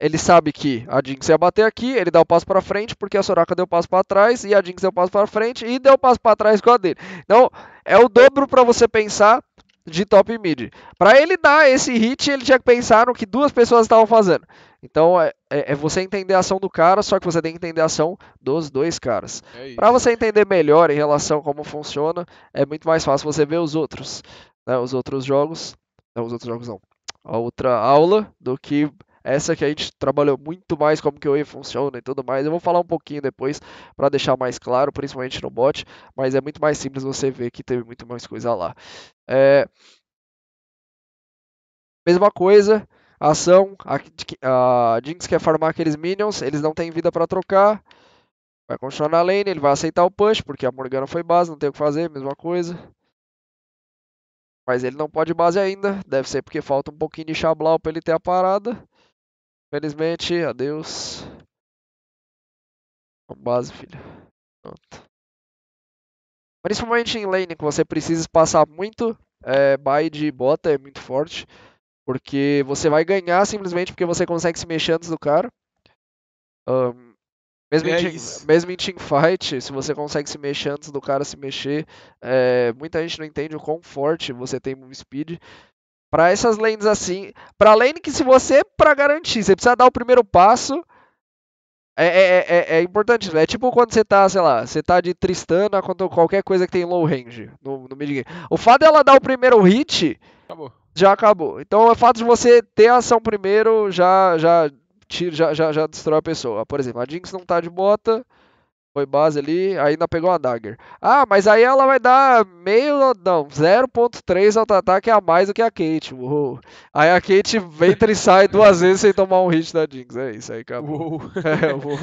Speaker 1: Ele sabe que a Jinx ia bater aqui, ele dá o passo para frente porque a Soraka deu o passo para trás e a Jinx deu o passo para frente e deu o passo para trás com a dele. Então, é o dobro para você pensar de top mid. Para ele dar esse hit, ele tinha que pensar no que duas pessoas estavam fazendo. Então é, é, é, você entender a ação do cara, só que você tem que entender a ação dos dois caras. É para você entender melhor em relação a como funciona, é muito mais fácil você ver os outros, né, os outros jogos, não, os outros jogos não, a outra aula do que essa que a gente trabalhou muito mais como que o E funciona e tudo mais. Eu vou falar um pouquinho depois para deixar mais claro, principalmente no bot, mas é muito mais simples você ver que teve muito mais coisa lá. É... Mesma coisa, ação, a, a Jinx quer farmar aqueles minions, eles não têm vida para trocar. Vai continuar na lane, ele vai aceitar o push, porque a Morgana foi base, não tem o que fazer, mesma coisa. Mas ele não pode base ainda, deve ser porque falta um pouquinho de Xablau para ele ter a parada. Infelizmente, adeus. base, filho. Pronto. Principalmente em lane, que você precisa passar muito, é, buy de bota é muito forte. Porque você vai ganhar simplesmente porque você consegue se mexer antes do cara. Um, mesmo, é em team, mesmo em teamfight, se você consegue se mexer antes do cara se mexer, é, muita gente não entende o quão forte você tem move speed. Para essas lanes assim, para lane que se você, para garantir, você precisa dar o primeiro passo, é, é, é, é, importante, É tipo quando você tá, sei lá, você tá de Tristana contra qualquer coisa que tem low range no, no mid game. O fato dela dar o primeiro hit. Acabou já acabou. Então, o é fato de você ter ação primeiro já já tira, já, já, já destrói a pessoa. Por exemplo, a Jinx não tá de bota, foi base ali, ainda pegou a dagger. Ah, mas aí ela vai dar meio, não, 0.3 auto-ataque a mais do que a Kate. Uou. Aí a Kate vem e sai duas vezes sem tomar um hit da Jinx. É isso aí, acabou. Uou.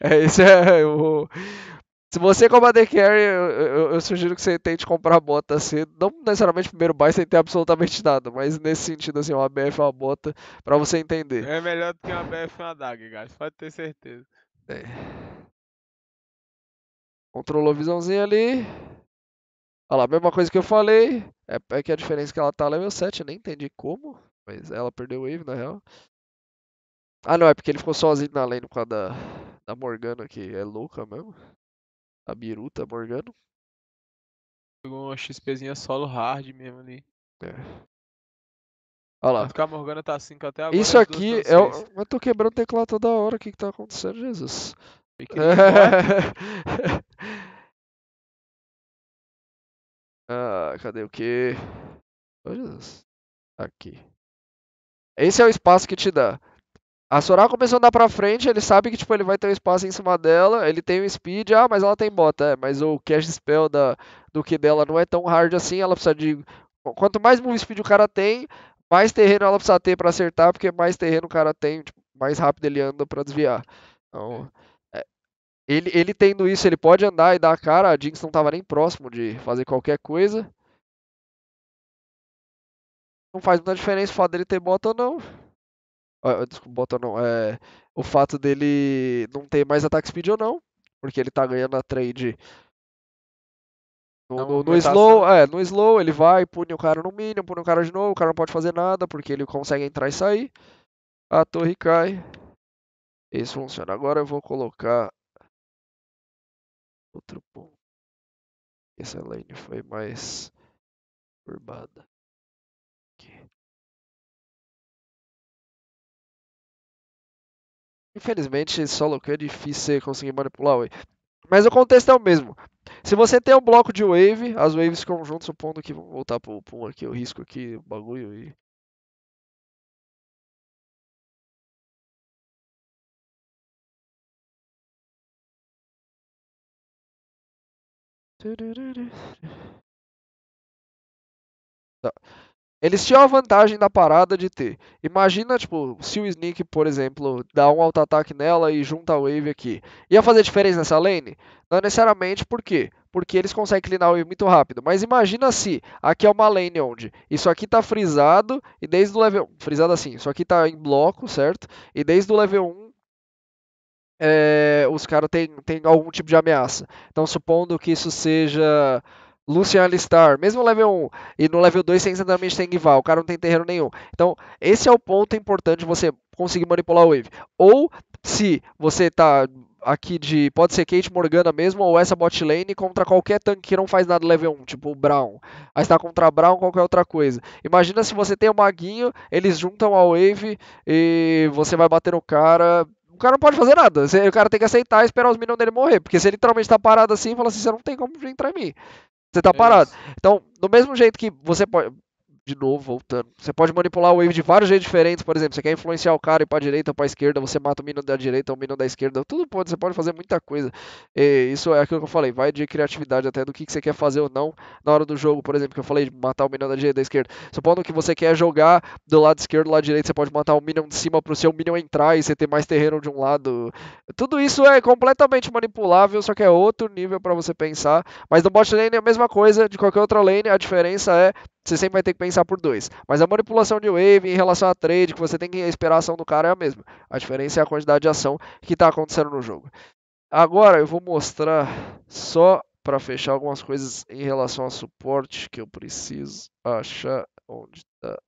Speaker 1: É, uou. É, se você como undercarry, eu, eu, eu, sugiro que você tente comprar bota assim, não necessariamente primeiro buy sem ter absolutamente nada, mas nesse sentido assim, uma BF é uma bota para você entender.
Speaker 2: É melhor do que uma BF e uma DAG, guys, pode ter certeza.
Speaker 1: É. Controlou a visãozinha ali. Olha lá, mesma coisa que eu falei. É, é que a diferença é que ela tá level 7, é eu nem entendi como, mas ela perdeu o wave na real. Ah não, é porque ele ficou sozinho na lane por causa da, da Morgana, que é louca mesmo. A Biruta tá Morgano.
Speaker 2: Pegou uma XPzinha solo hard mesmo ali.
Speaker 1: É. Olha lá.
Speaker 2: Morgana tá 5 até agora. Isso aqui é o.
Speaker 1: Eu tô quebrando o teclado toda hora. O que, que tá acontecendo, Jesus? ah, cadê o que? Oh, Jesus. Aqui. Esse é o espaço que te dá. A Soraka começou a andar pra frente, ele sabe que tipo, ele vai ter um espaço em cima dela, ele tem o um speed, ah, mas ela tem bota, é, mas o cash spell da, do que dela não é tão hard assim, ela precisa de. Quanto mais move speed o cara tem, mais terreno ela precisa ter pra acertar, porque mais terreno o cara tem, tipo, mais rápido ele anda pra desviar. Então, é, ele, ele tendo isso, ele pode andar e dar a cara, a Jinx não tava nem próximo de fazer qualquer coisa. Não faz muita diferença o fato dele ter bota ou não. Ah, desculpa, bota não. É, o fato dele não ter mais attack speed ou não, porque ele tá, tá. ganhando a trade no, então, no, no slow, é, no slow ele vai, pune o cara no mínimo, pune o cara de novo, o cara não pode fazer nada porque ele consegue entrar e sair. A torre cai. Isso funciona. Agora eu vou colocar
Speaker 3: outro ponto. Essa lane foi mais turbada.
Speaker 1: Infelizmente, solo queue é difícil conseguir manipular a wave. Mas o contexto é o mesmo. Se você tem um bloco de wave, as waves ficam juntas, supondo que vou voltar pro pum aqui, o risco aqui, o bagulho e. Tá. Eles tinham a vantagem da parada de ter. Imagina, tipo, se o Sneak, por exemplo, dá um auto-ataque nela e junta a Wave aqui. Ia fazer diferença nessa lane? Não necessariamente, por quê? Porque eles conseguem clinar a Wave muito rápido. Mas imagina se aqui é uma lane onde isso aqui tá frisado e desde o level. Frisado assim, isso aqui tá em bloco, certo? E desde o level 1 é, eh, os caras têm tem algum tipo de ameaça. Então, supondo que isso seja Lucian Alistar, mesmo level 1 e no level 2 sem exatamente tem Gival, o cara não tem terreno nenhum. Então, esse é o ponto importante de você conseguir manipular o Wave. Ou se você tá aqui de. Pode ser Kate Morgana mesmo, ou essa bot lane contra qualquer tanque que não faz nada level 1, tipo o Brown. Aí está contra Brown, qualquer outra coisa. Imagina se você tem o Maguinho, eles juntam a Wave e você vai bater no cara. O cara não pode fazer nada. O cara tem que aceitar e esperar os minions dele morrer. Porque se ele literalmente tá parado assim, fala assim: você não tem como entrar em mim. Você está parado. Então, do mesmo jeito que você pode, de novo, voltando. Você pode manipular o wave de vários jeitos diferentes, por exemplo, você quer influenciar o cara e para direita ou para esquerda, você mata o menino da direita ou o menino da esquerda, tudo pode, você pode fazer muita coisa. E isso é aquilo que eu falei, vai de criatividade até do que, que você quer fazer ou não na hora do jogo, por exemplo, que eu falei de matar o menino da direita ou da esquerda. Supondo que você quer jogar do lado esquerdo ou do lado direito, você pode matar o minion de cima para o seu minion entrar e você ter mais terreno de um lado. Tudo isso é completamente manipulável, só que é outro nível para você pensar. Mas no bot lane é a mesma coisa de qualquer outra lane, a diferença é você sempre vai ter que pensar por dois. Mas a manipulação de wave em relação a trade, que você tem que esperar a ação do cara, é a mesma. A diferença é a quantidade de ação que está acontecendo no jogo. Agora eu vou mostrar só para fechar algumas coisas em relação a suporte que eu preciso achar onde está.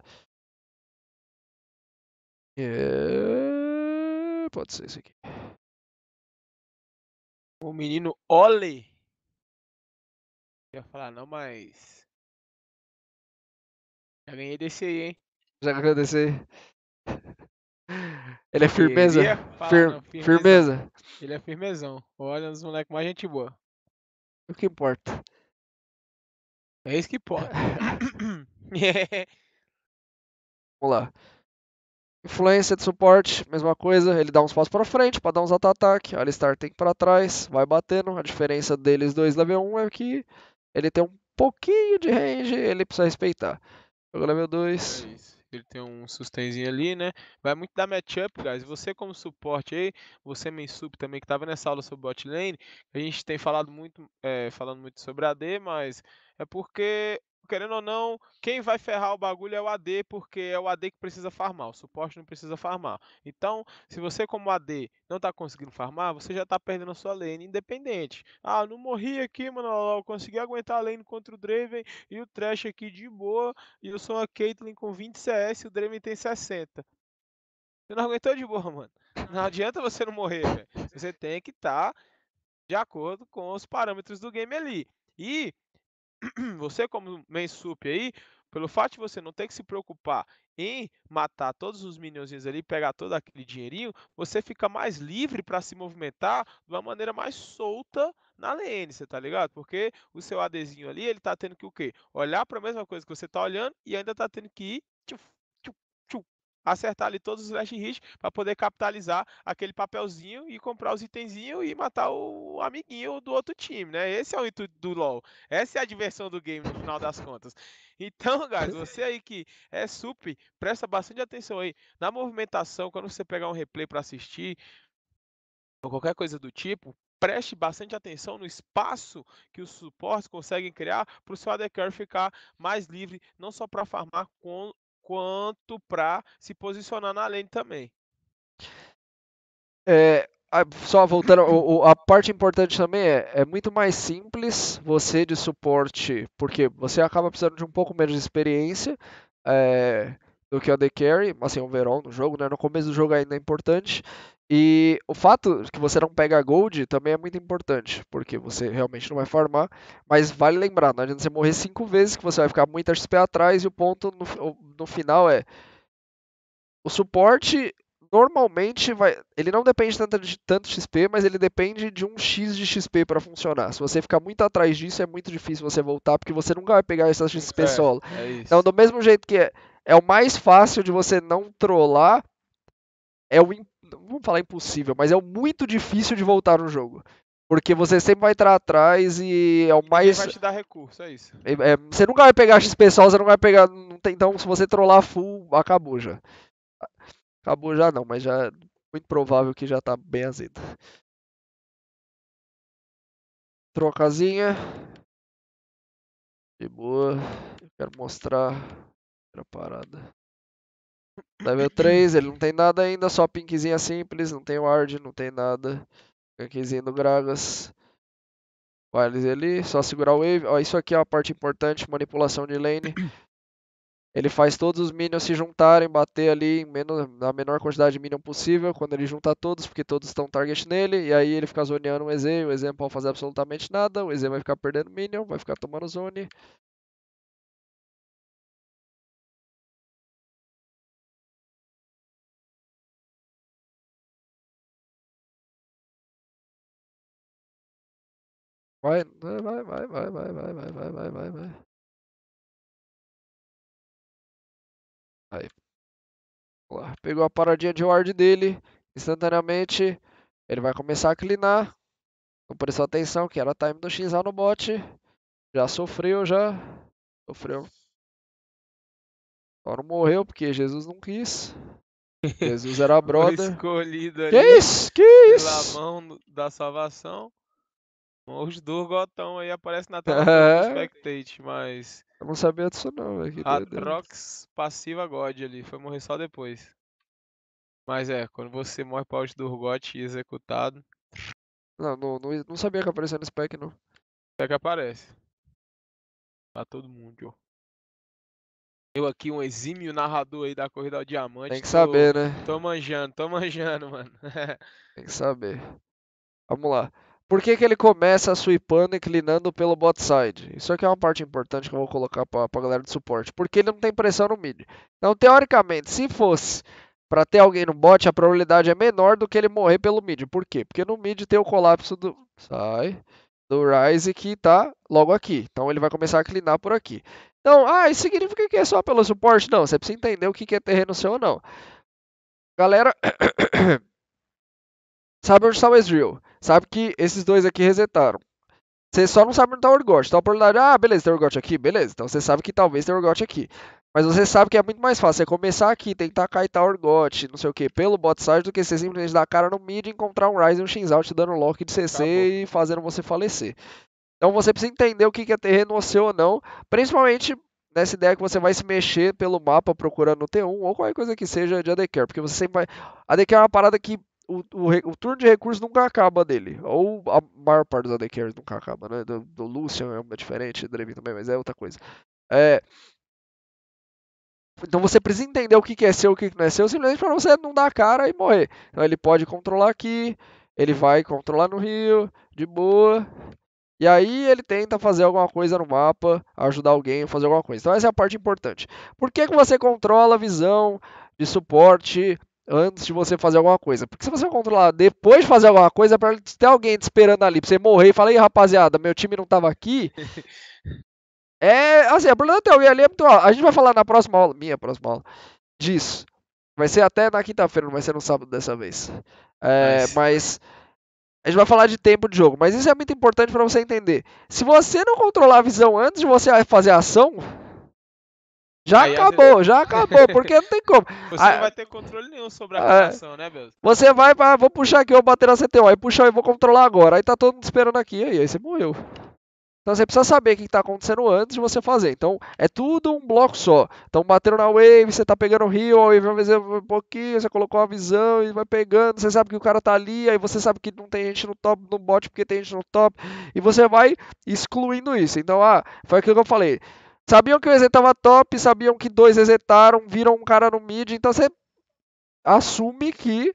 Speaker 1: É...
Speaker 3: Pode ser isso aqui. O menino Ole. Não ia falar não, mas
Speaker 2: já ganhei desse aí, hein?
Speaker 1: Já ganhou desse aí. Ele é firmeza? É Fir não, firmeza. firmeza.
Speaker 2: Ele é firmezão. Olha, os moleques mais gente boa.
Speaker 3: O que importa? É isso que importa.
Speaker 1: Vamos lá. Influência de suporte, mesma coisa. Ele dá uns passos para frente para dar uns auto-ataque. Alistar tem que para trás, vai batendo. A diferença deles dois level 1 é que ele tem um pouquinho de range, ele precisa respeitar. Jogou level 2. É isso.
Speaker 2: Ele tem um sustenzinho ali, né? Vai muito da matchup, guys. Você como suporte aí, você sub também que tava nessa aula sobre bot lane, a gente tem falado muito, é, falando muito sobre AD, mas é porque querendo ou não, quem vai ferrar o bagulho é o AD, porque é o AD que precisa farmar, o suporte não precisa farmar. Então, se você como AD não está conseguindo farmar, você já está perdendo a sua lane independente. Ah, não morri aqui, mano, eu consegui aguentar a lane contra o Draven e o Trash aqui de boa, e eu sou uma Caitlyn com 20 CS e o Draven tem 60. Você não aguentou de boa, mano. Não adianta você não morrer, velho. Você tem que estar tá de acordo com os parâmetros do game ali. E você como Mensup aí, pelo fato de você não ter que se preocupar em matar todos os minionzinhos ali, pegar todo aquele dinheirinho, você fica mais livre para se movimentar de uma maneira mais solta na lane, você tá ligado? Porque o seu ADzinho ali, ele tá tendo que o quê? Olhar para a mesma coisa que você tá olhando e ainda tá tendo que ir acertar ali todos os last hits para poder capitalizar aquele papelzinho e comprar os itenzinhos e matar o amiguinho do outro time, né? Esse é o intuito do LoL. Essa é a diversão do game no final das contas. Então, guys, você aí que é sup, presta bastante atenção aí na movimentação quando você pegar um replay para assistir ou qualquer coisa do tipo, preste bastante atenção no espaço que os suportes conseguem criar para o seu adc ficar mais livre, não só para farmar com, quanto para se posicionar na lane também.
Speaker 1: É, só voltando, a parte importante também é, é muito mais simples você de suporte, porque você acaba precisando de um pouco menos de experiência é, do que o The Carry, assim, o Verão no jogo, né? No começo do jogo ainda é importante. E o fato que você não pega gold também é muito importante, porque você realmente não vai farmar. Mas vale lembrar, não adianta você morrer 5 vezes, que você vai ficar muito XP atrás, e o ponto no, no final é. O suporte normalmente vai. Ele não depende tanto de tanto XP, mas ele depende de um X de XP para funcionar. Se você ficar muito atrás disso, é muito difícil você voltar, porque você nunca vai pegar essas XP é, solo. É então, do mesmo jeito que é, é o mais fácil de você não trollar, é o vamos falar impossível, mas é muito difícil de voltar no jogo. Porque você sempre vai entrar atrás e é o mais. Ele vai te dar
Speaker 2: recurso, é isso.
Speaker 1: É, é, você nunca vai pegar XP só, você não vai pegar. Não tem, então, se você trollar full, acabou já. Acabou já não, mas já. Muito provável que já tá bem azedo. Trocazinha. De boa. Eu quero mostrar outra parada. Level tá 3, ele não tem nada ainda, só pinkzinha simples, não tem ward, não tem nada. Pinkzinho do Gragas. Wiles ali, só segurar o wave. Ó, isso aqui é a parte importante, manipulação de lane. Ele faz todos os minions se juntarem, bater ali menos, na menor quantidade de minion possível, quando ele junta todos, porque todos estão target nele, e aí ele fica zoneando o um EZ, o EZ não pode fazer absolutamente nada, o EZ vai ficar perdendo minion, vai ficar tomando zone,
Speaker 3: Vai, vai, vai, vai, vai, vai, vai, vai, vai, vai, vai.
Speaker 1: Aí. Vamos lá. Pegou a paradinha de ward dele. Instantaneamente, ele vai começar a clinar. Não prestou atenção que era time do Shinza no bot. Já sofreu, já. Sofreu. Só não morreu porque Jesus não quis. Jesus era brother.
Speaker 2: escolhido ali. Que isso? Que isso? Pela mão da salvação. Os Durgotão aí aparece na tela é. do Spectate, mas.
Speaker 1: Eu não sabia disso não, velho.
Speaker 2: Atrox passiva God ali, foi morrer só depois. Mas é, quando você morre pra os Durgot executado.
Speaker 1: Não, não, não, não, sabia que aparecia no spec não.
Speaker 2: Spec aparece. Pra todo mundo, ó. Eu aqui, um exímio narrador aí da Corrida ao Diamante. Tem que tô, saber, né? Tô manjando, tô manjando, mano.
Speaker 1: Tem que saber. Vamos lá. Por que, que ele começa suipando e inclinando pelo bot side? Isso aqui é uma parte importante que eu vou colocar para a galera de suporte. Porque ele não tem pressão no mid. Então, teoricamente, se fosse para ter alguém no bot, a probabilidade é menor do que ele morrer pelo mid. Por quê? Porque no mid tem o colapso do... Sai do Rise que está logo aqui. Então ele vai começar a inclinar por aqui. Então, ah, isso significa que é só pelo suporte? Não, você precisa entender o que é terreno seu ou não. Galera, sabe onde está o Ezreal? sabe que esses dois aqui resetaram. Você só não sabe onde está o Urgot. Então a probabilidade, ah, beleza, tem Urgot aqui, beleza. Então você sabe que talvez tem Urgot aqui. Mas você sabe que é muito mais fácil você é começar aqui, tentar kaitar Urgot, não sei o que, pelo bot side, do que você simplesmente dar cara no mid e encontrar um Ryzen e um xin dando lock de CC Acabou. e fazendo você falecer. Então você precisa entender o que é terreno seu ou não, principalmente nessa ideia que você vai se mexer pelo mapa procurando o T1 ou qualquer coisa que seja de ADC, porque você sempre vai... ADC é uma parada que o, o, o, turno de recursos nunca acaba dele. Ou a maior parte dos AD carries nunca acaba, né? Do, do Lucian é diferente, do Draven também, mas é outra coisa. É... Então você precisa entender o que, que é seu e o que, que não é seu, simplesmente para você não dar a cara e morrer. Então ele pode controlar aqui, ele vai controlar no rio, de boa. E aí ele tenta fazer alguma coisa no mapa, ajudar alguém a fazer alguma coisa. Então essa é a parte importante. Por que, que você controla a visão de suporte antes de você fazer alguma coisa. Porque se você controlar depois de fazer alguma coisa, é pra ter alguém te esperando ali, pra você morrer e falar, ei, rapaziada, meu time não tava aqui. é, assim, a é problema da teoria ali é muito alto. A gente vai falar na próxima aula, minha próxima aula, disso. Vai ser até na quinta-feira, não vai ser no sábado dessa vez. É, mas... mas... A gente vai falar de tempo de jogo, mas isso é muito importante para você entender. Se você não controlar a visão antes de você fazer a ação, já Aí, acabou, vezes... já acabou, porque não tem como. Você ah, não vai
Speaker 2: ter controle nenhum sobre a relação, é. né, meu?
Speaker 1: Você vai vou puxar aqui, vou bater na CTO, aí puxar e vou controlar agora. Aí tá todo mundo esperando aqui, aí, aí você morreu. Então você precisa saber o que está acontecendo antes de você fazer. Então é tudo um bloco só. Então batendo na wave, você está pegando o rio, a wave vai fazer um pouquinho, você colocou a visão e vai pegando. Você sabe que o cara está ali, aí você sabe que não tem gente no top, no bot porque tem gente no top. E você vai excluindo isso. Então, ah, foi aquilo que eu falei. Sabiam que o EZ tava top, sabiam que dois exetaram, viram um cara no mid, então você assume que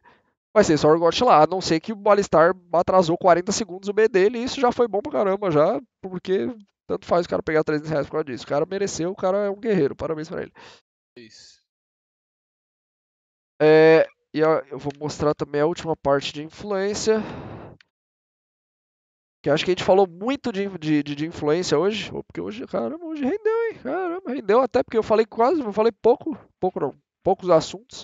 Speaker 1: vai ser só o Orgot lá, a não ser que o Alistar atrasou 40 segundos o B dele, e isso já foi bom pra caramba já, porque tanto faz o cara pegar 300 reais por causa disso. O cara mereceu, o cara é um guerreiro, parabéns pra ele. Isso. É, e eu vou mostrar também a última parte de influência. Que acho que a gente falou muito de, de, de, influência hoje, porque hoje, caramba, hoje rendeu, hein? Caramba, rendeu até porque eu falei quase, eu falei pouco, pouco não, poucos assuntos.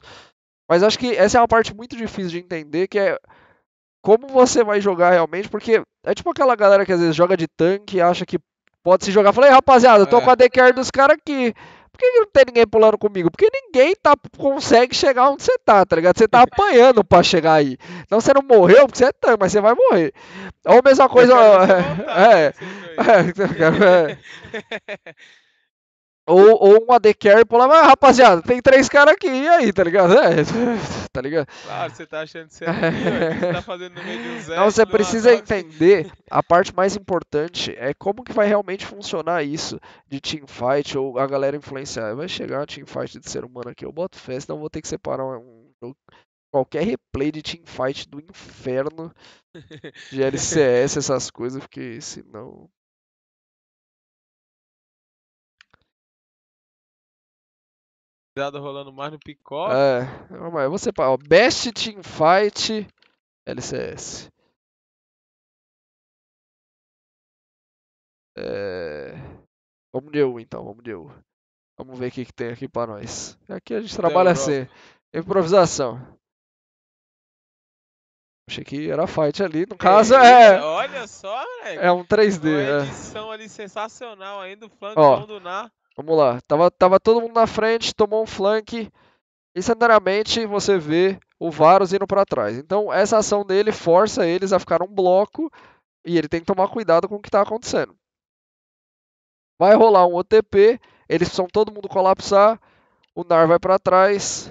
Speaker 1: Mas acho que essa é uma parte muito difícil de entender, que é como você vai jogar realmente, porque é tipo aquela galera que às vezes joga de tanque e acha que pode se jogar. Falei, rapaziada, eu tô é. com a DQR dos caras aqui que não tem ninguém pulando comigo? Porque ninguém tá, consegue chegar onde você tá, tá ligado? Você tá apanhando pra chegar aí. Então você não morreu porque você tá, mas você vai morrer. Ou a mesma coisa. É, é, é, Ou, ou um AD carry pular, mas ah, rapaziada, tem três caras aqui, e aí, tá ligado? É, tá ligado?
Speaker 2: Claro, você tá achando que
Speaker 1: você é aqui, você tá
Speaker 2: fazendo no meio
Speaker 1: do zero, Não, você precisa assim. entender, a parte mais importante é como que vai realmente funcionar isso de teamfight ou a galera influenciar. Vai chegar uma teamfight de ser humano aqui, eu boto fé, senão vou ter que separar um, qualquer replay de teamfight do inferno
Speaker 3: de LCS,
Speaker 1: essas coisas, porque senão
Speaker 3: virada rolando mais no Picó. É, mas eu vou separar. Best Team Fight LCS.
Speaker 1: É... Vamos de U então, vamos de U. Vamos ver o que, que tem aqui pra nós. Aqui a gente trabalha assim: improvisação. Achei que era fight ali. No caso é. é... Olha só, velho. É um 3D. Uma é. edição é. ali sensacional ainda. O flanco do Nar. Vamos lá. Tava, tava todo mundo na frente, tomou um flank. Instantaneamente você vê o Varus indo para trás. Então essa ação dele força eles a ficar um bloco e ele tem que tomar cuidado com o que está acontecendo. Vai rolar um OTP, eles precisam todo mundo colapsar, o Nar vai para trás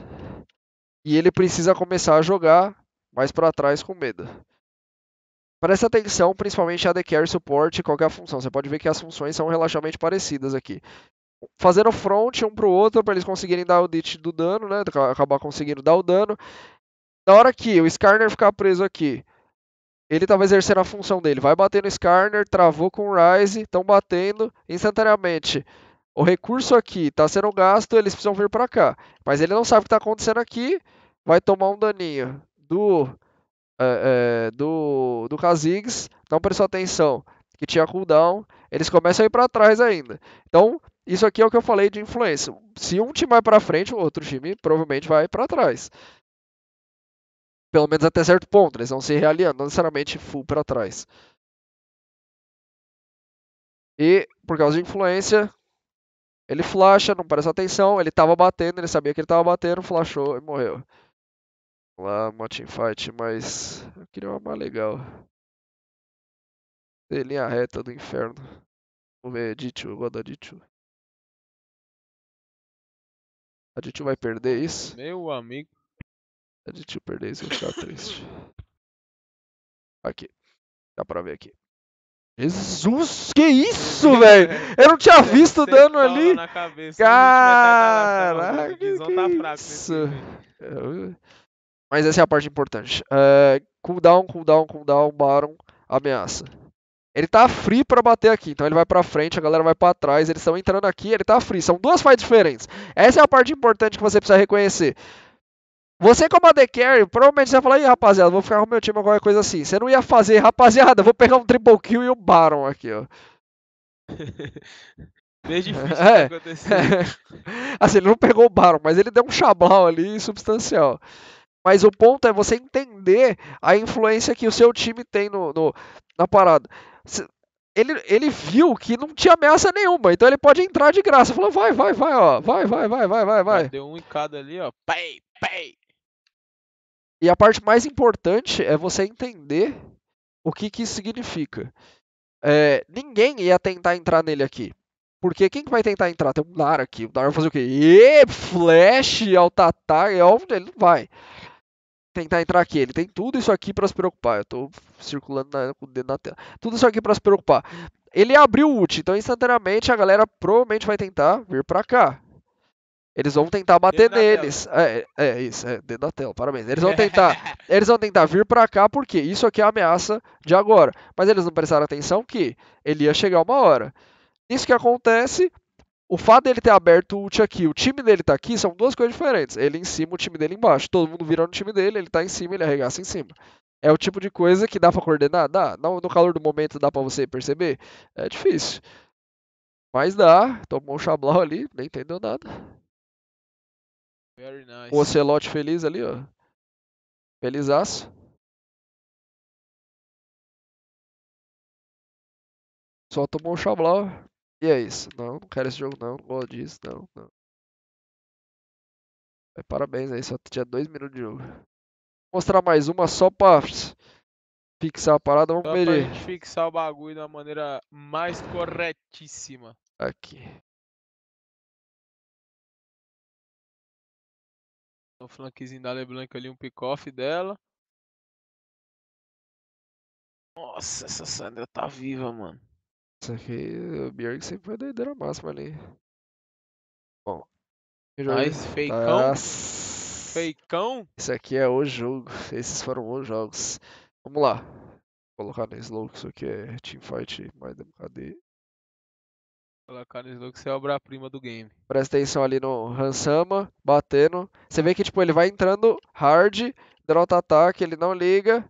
Speaker 1: e ele precisa começar a jogar mais para trás com medo. Presta atenção, principalmente a de Carry Support é qualquer função. Você pode ver que as funções são relativamente parecidas aqui fazendo front um pro outro para eles conseguirem dar o dit do dano, né? Acabar conseguindo dar o dano. Na hora que o Skarner ficar preso aqui, ele tava exercendo a função dele. Vai bater no Skarner, travou com o Rise, estão batendo instantaneamente. O recurso aqui está sendo gasto, eles precisam vir para cá. Mas ele não sabe o que está acontecendo aqui, vai tomar um daninho do é, do, do Kha'Zix, não prestou atenção que tinha cooldown, eles começam a ir para trás ainda. Então, isso aqui é o que eu falei de influência. Se um time vai para frente, o outro time provavelmente vai para trás. Pelo menos até certo ponto, eles vão se realinhando, não necessariamente full para trás. E por causa de influência, ele flasha, não presta atenção, ele tava batendo, ele sabia que ele tava batendo, flashou e morreu. Lá, uma fight, mas eu queria uma mais legal. De linha reta
Speaker 3: do inferno. Vamos ver D2, eu gosto D2. A gente vai perder isso? Meu amigo. A gente perder isso, eu vou ficar triste.
Speaker 1: Aqui. Dá pra ver aqui. Jesus, que isso, velho? Eu não tinha visto dano ali. Cara, que tá isso. É, Mas essa é a parte importante. É, cooldown, cooldown, cooldown, Baron, ameaça. Ele tá free para bater aqui, então ele vai para frente, a galera vai para trás, eles estão entrando aqui, ele tá free. São duas fights diferentes. Essa é a parte importante que você precisa reconhecer. Você como AD Carry, provavelmente você vai falar, ih, rapaziada, vou ficar com meu time ou qualquer coisa assim. Você não ia fazer, rapaziada, vou pegar um triple kill e um Baron aqui, ó.
Speaker 2: Meio difícil é, acontecer.
Speaker 1: Assim, ele não pegou o Baron, mas ele deu um chablau ali substancial. Mas o ponto é você entender a influência que o seu time tem no, no na parada ele, ele viu que não tinha ameaça nenhuma, então ele pode entrar de graça. Falou, vai, vai, vai, ó, vai, vai, vai, vai, vai, vai.
Speaker 2: Deu um em cada ali, ó. Pei, pei.
Speaker 1: E a parte mais importante é você entender o que, que isso significa. É, ninguém ia tentar entrar nele aqui. Porque quem que vai tentar entrar? Tem um Nar aqui. O Nar vai fazer o quê? E flash, altatar, é ele não vai tentar entrar aqui. Ele tem tudo isso aqui para se preocupar. Eu estou circulando na, com o dedo na tela. Tudo isso aqui para se preocupar. Ele abriu o ult, então instantaneamente a galera provavelmente vai tentar vir para cá. Eles vão tentar bater dedo neles. É, é, é, isso, é dedo na tela, parabéns. Eles vão tentar, eles vão tentar vir para cá porque isso aqui é a ameaça de agora. Mas eles não prestaram atenção que ele ia chegar uma hora. Isso que acontece, o fato dele ter aberto o ult aqui, o time dele tá aqui, são duas coisas diferentes. Ele em cima, o time dele embaixo. Todo mundo virou no time dele, ele tá em cima, ele arregaça em cima. É o tipo de coisa que dá para coordenar? Dá. No, calor do momento dá para você perceber? É difícil. Mas dá. Tomou um chablau ali, nem entendeu nada.
Speaker 3: Very nice. O Ocelote
Speaker 1: feliz ali, ó. Felizaço. Só tomou um chablau. E é isso. Não, não quero esse jogo não, não gosto disso, não, não. É, parabéns aí, só tinha dois minutos de jogo. Vou mostrar mais uma só pra fixar a parada. Vamos ver. Pra gente
Speaker 2: fixar o bagulho da maneira mais corretíssima.
Speaker 1: Aqui.
Speaker 3: Um flanquezinho da LeBlanc ali, um pick-off dela. Nossa, essa Sandra tá viva, mano
Speaker 1: isso aqui o Bjerg sempre foi doideira máxima ali. Bom. Nice, é feicão. Tá...
Speaker 2: Feicão.
Speaker 1: Isso aqui é o jogo. Esses foram os jogos. Vamos lá. Vou colocar no slow que isso aqui é teamfight mais MKD.
Speaker 2: Colocar no slow que isso é obra-prima do game.
Speaker 1: Presta atenção ali no Hansama, batendo. Você vê que tipo, ele vai entrando hard, dando ataque ele não liga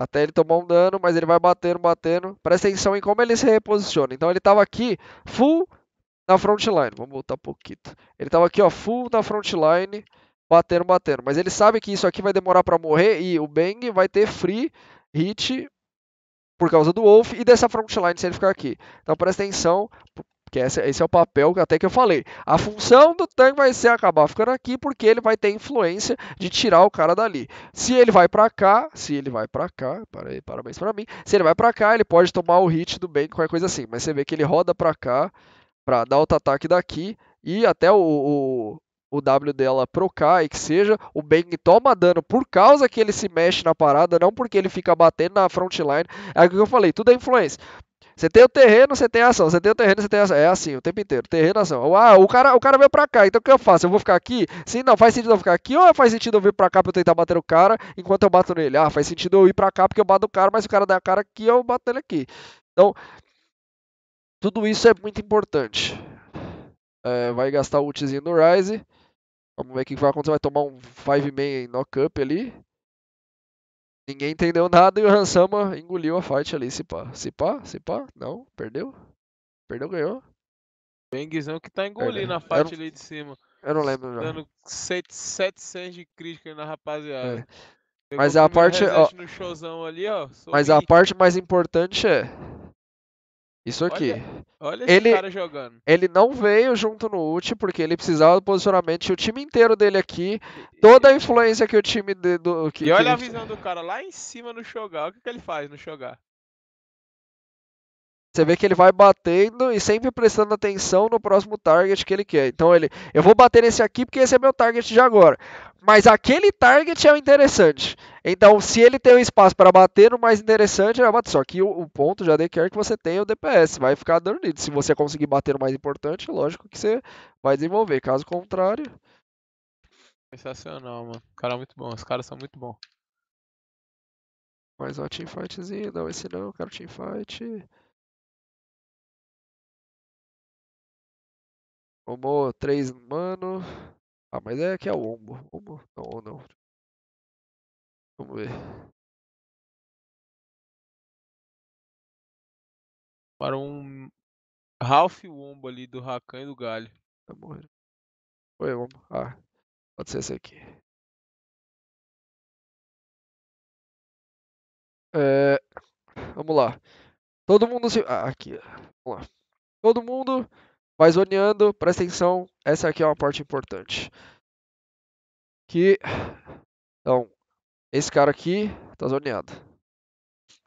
Speaker 1: até ele tomar um dano, mas ele vai batendo, batendo. Presta atenção em como ele se reposiciona. Então ele estava aqui full na frontline. Vamos voltar um pouquinho. Ele estava aqui, ó, full na frontline, batendo, batendo. Mas ele sabe que isso aqui vai demorar para morrer e o Bang vai ter free hit por causa do Wolf e dessa frontline se ele ficar aqui. Então presta atenção, que esse, esse é o papel até que eu falei. A função do tanque vai ser acabar ficando aqui porque ele vai ter influência de tirar o cara dali. Se ele vai para cá, se ele vai para cá, para aí, parabéns para mim. Se ele vai para cá, ele pode tomar o hit do bem, qualquer coisa assim. Mas você vê que ele roda para cá para dar outro ataque daqui e até o, o o W dela pro K e que seja, o Bang toma dano por causa que ele se mexe na parada, não porque ele fica batendo na frontline. É o que eu falei, tudo é influência. Você tem o terreno, você tem ação. Você tem o terreno, você tem ação. É assim, o tempo inteiro. Terreno, ação. Ah, o cara, o cara veio pra cá, então o que eu faço? Eu vou ficar aqui? Sim, não, faz sentido eu ficar aqui ou faz sentido eu vir pra cá pra eu tentar bater o cara enquanto eu bato nele? Ah, faz sentido eu ir pra cá porque eu bato o cara, mas o cara dá a cara aqui, eu bato ele aqui. Então, tudo isso é muito importante. É, vai gastar o ultzinho no Rise. Vamos ver o que vai acontecer. Vai tomar um 5 man knock-up ali. Ninguém entendeu nada e o Hansama engoliu a fight ali, se pá. Se pá, se pá, não, perdeu. Perdeu, ganhou. Benguizão que tá engolindo a fight não... ali de cima. Eu não lembro, não. Dando
Speaker 2: 700 de crítica na rapaziada.
Speaker 1: É. Mas a parte. Ó,
Speaker 2: ali, ó, mas a
Speaker 1: parte mais importante é. Isso aqui. Olha, olha ele, cara jogando. Ele não veio junto no ult, porque ele precisava do posicionamento. Tinha o time inteiro dele aqui. Toda a influência que o time. De, do, que, e olha que... a visão
Speaker 2: do cara lá em cima no jogar O que, que ele faz no jogar
Speaker 1: você vê que ele vai batendo e sempre prestando atenção no próximo target que ele quer. Então ele, eu vou bater nesse aqui porque esse é meu target de agora. Mas aquele target é o interessante. Então, se ele tem um espaço para bater, no mais interessante é bater. Só que o, o ponto já quer que você tenha o DPS, vai ficar dando Se você conseguir bater o mais importante, lógico que você vai desenvolver. Caso contrário.
Speaker 2: Sensacional, mano. O cara é muito bom, os caras são muito bons.
Speaker 1: Mais um teamfightzinho. não, esse não, eu quero teamfight.
Speaker 3: Tomou 3 mano. Ah, mas é que é o Ombo. Ombo? Não, ou não. Vamos ver. Para um Ralph Ombo ali do Rakan e do Galho. Tá morrendo. Foi vamos Ah, pode ser esse aqui.
Speaker 1: É, vamos lá. Todo mundo se. Ah, aqui. Vamos lá. Todo mundo Vai zoneando, presta atenção, essa aqui é uma parte importante. Que, então, esse cara aqui tá zoneado.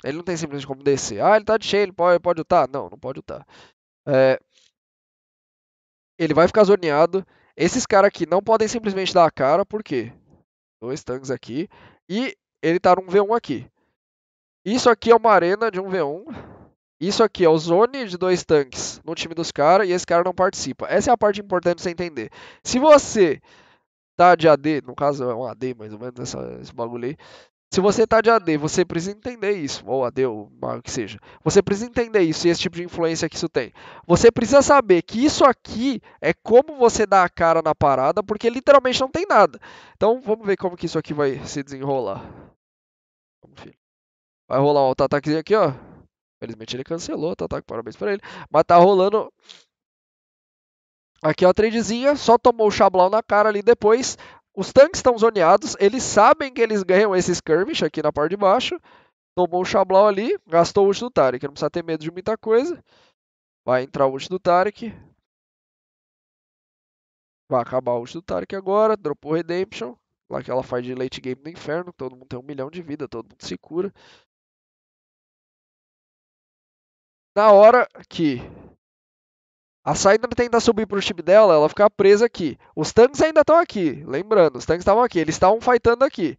Speaker 1: Ele não tem simplesmente como descer. Ah, ele tá de cheio, ele pode, pode ultar? Não, não pode lutar. É, ele vai ficar zoneado. Esses caras aqui não podem simplesmente dar a cara, por quê? Dois tanques aqui. E ele tá num V1 aqui. Isso aqui é uma arena de um V1. Isso aqui é o zone de dois tanques no time dos caras e esse cara não participa. Essa é a parte importante de você entender. Se você tá de AD, no caso é um AD mais ou menos essa, esse bagulho aí. Se você tá de AD, você precisa entender isso, ou AD, ou o que seja. Você precisa entender isso e esse tipo de influência que isso tem. Você precisa saber que isso aqui é como você dá a cara na parada, porque literalmente não tem nada. Então vamos ver como que isso aqui vai se desenrolar. Vai rolar um ataquezinho aqui, ó. Felizmente ele cancelou, tá, tá? Parabéns pra ele. Mas tá rolando. Aqui, ó, tradezinha. Só tomou o Xablau na cara ali depois. Os tanques estão zoneados. Eles sabem que eles ganham esse skirmish aqui na parte de baixo. Tomou o Xablau ali. Gastou o ult do Tarek. Não precisa ter medo de muita coisa. Vai entrar o ult do Tarek. Vai acabar o ult do Tarek agora. Dropou Redemption. Lá que ela faz de late game do inferno. Todo mundo tem um milhão de vida. Todo mundo se cura na hora que a Syndra tenta subir para o time dela, ela fica presa aqui. Os tanques ainda estão aqui, lembrando, os tanques estavam aqui, eles estavam fightando aqui.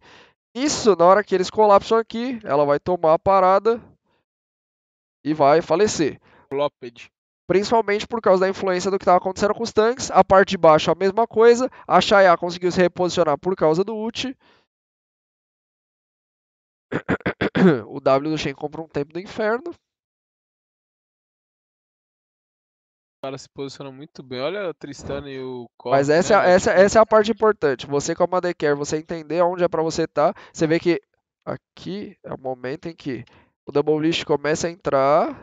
Speaker 1: Isso, na hora que eles colapsam aqui, ela vai tomar a parada e vai falecer.
Speaker 2: Loped.
Speaker 1: Principalmente por causa da influência do que estava acontecendo com os tanques. A parte de baixo a mesma coisa. A Shaya conseguiu se reposicionar por causa do ult. o W do Shen compra um tempo do inferno.
Speaker 2: caras se posicionam muito bem. Olha o Tristano e o Cobb. Mas essa, é né? essa,
Speaker 1: essa é a parte importante. Você como a Care, você entender onde é para você estar. Tá. Você vê que aqui é o momento em que o Double List começa a entrar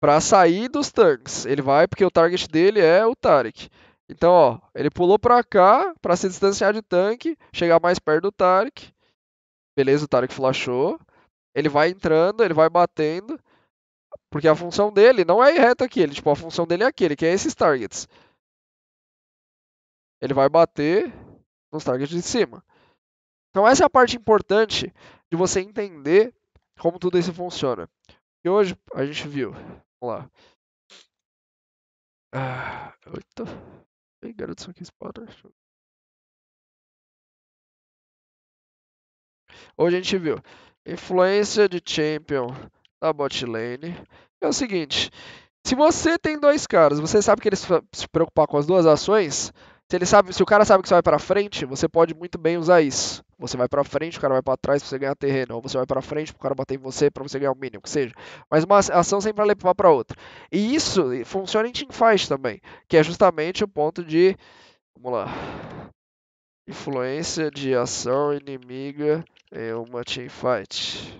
Speaker 1: para sair dos tanks. Ele vai porque o target dele é o Tarek. Então, ó, ele pulou para cá para se distanciar de tanque, chegar mais perto do Tarek. Beleza, o Tarek flashou. Ele vai entrando, ele vai batendo. Porque a função dele não é ir reto aqui. Ele, tipo, a função dele é aquele, que é esses targets. Ele vai bater nos targets de cima. Então essa é a parte importante de você entender como tudo isso funciona. E hoje a gente viu. Vamos lá. Ah, oito. eita. garoto, isso aqui espada. É hoje a gente viu influência de champion da bot lane é o seguinte: se você tem dois caras, você sabe que eles se preocupar com as duas ações. Se ele sabe, se o cara sabe que você vai para frente, você pode muito bem usar isso. Você vai para frente, o cara vai para trás para você ganhar terreno, ou você vai para frente para o cara bater em você para você ganhar o mínimo, que seja. Mas uma ação sempre vai levar para outra. E isso funciona em team fight também, que é justamente o ponto de, vamos lá, influência de ação inimiga em uma fight.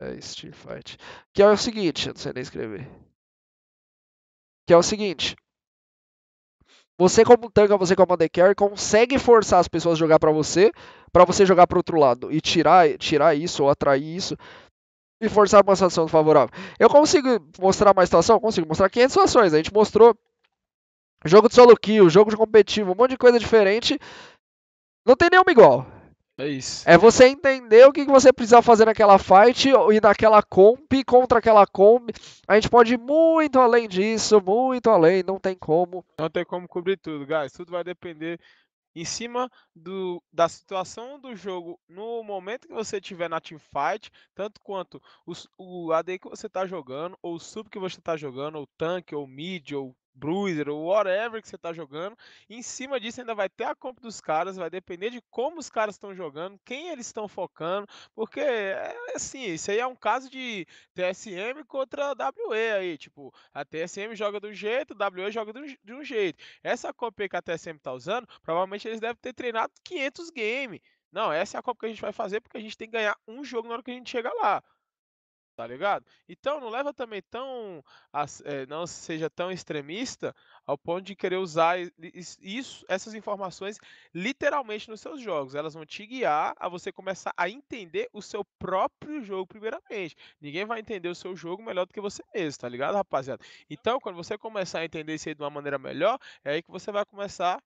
Speaker 1: É Street Fight. Que é o seguinte, eu não sei nem escrever. Que é o seguinte. Você como tanca, você como undercarry, consegue forçar as pessoas a jogar para você, para você jogar para outro lado e tirar, tirar isso ou atrair isso e forçar uma situação favorável. Eu consigo mostrar mais situação? Consigo mostrar 500 situações. A gente mostrou jogo de solo kill, jogo de competitivo, um monte de coisa diferente. Não tem nenhuma igual. É isso. É você entender o que você precisa fazer naquela fight e naquela comp contra aquela comp. A gente pode ir muito além disso, muito além, não tem como.
Speaker 2: Não tem como cobrir tudo, guys. Tudo vai depender em cima do, da situação do jogo no momento que você tiver na teamfight, tanto quanto o, o AD que você está jogando, ou o sub que você está jogando, ou tanque, ou mid, ou Bruiser ou whatever que você tá jogando. E em cima disso ainda vai ter a compra dos caras, vai depender de como os caras estão jogando, quem eles estão focando, porque é assim, isso aí é um caso de TSM contra WE aí, tipo, a TSM joga de um jeito, a WE joga de um jeito. Essa comp que a TSM tá usando, provavelmente eles devem ter treinado 500 games. Não, essa é a Copa que a gente vai fazer porque a gente tem que ganhar um jogo na hora que a gente chega lá tá ligado? Então não leva também tão, eh, não seja tão extremista ao ponto de querer usar isso, essas informações literalmente nos seus jogos. Elas vão te guiar a você começar a entender o seu próprio jogo primeiramente. Ninguém vai entender o seu jogo melhor do que você mesmo, tá ligado, rapaziada? Então quando você começar a entender isso aí de uma maneira melhor, é aí que você vai começar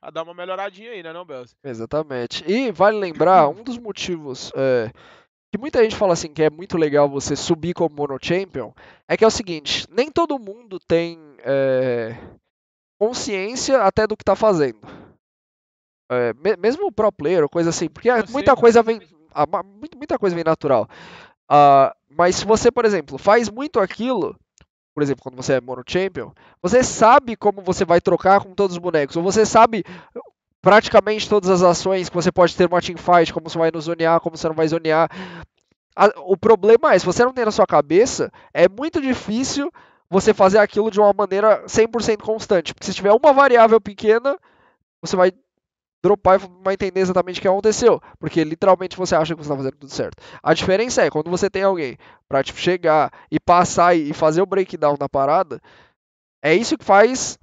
Speaker 2: a dar uma melhoradinha aí, né, não, Belze?
Speaker 1: Exatamente. E vale lembrar, um dos motivos é, que muita gente fala assim que é muito legal você subir como mono champion, é que é o seguinte, nem todo mundo tem é, consciência até do que está fazendo. É, mesmo o pro player, coisa assim, porque ah, muita coisa vem ah, muita coisa vem natural. Uh, mas se você, por exemplo, faz muito aquilo, por exemplo, quando você é mono champion, você sabe como você vai trocar com todos os bonecos, ou você sabe praticamente todas as ações que você pode ter uma teamfight, como você vai nos zonear, como você não vai zonear. O problema é, se você não tem na sua cabeça, é muito difícil você fazer aquilo de uma maneira 100% constante. Porque se tiver uma variável pequena, você vai dropar e vai entender exatamente o que aconteceu. Porque literalmente você acha que você está fazendo tudo certo. A diferença é, quando você tem alguém para tipo, chegar e passar e fazer o breakdown da parada, é isso que faz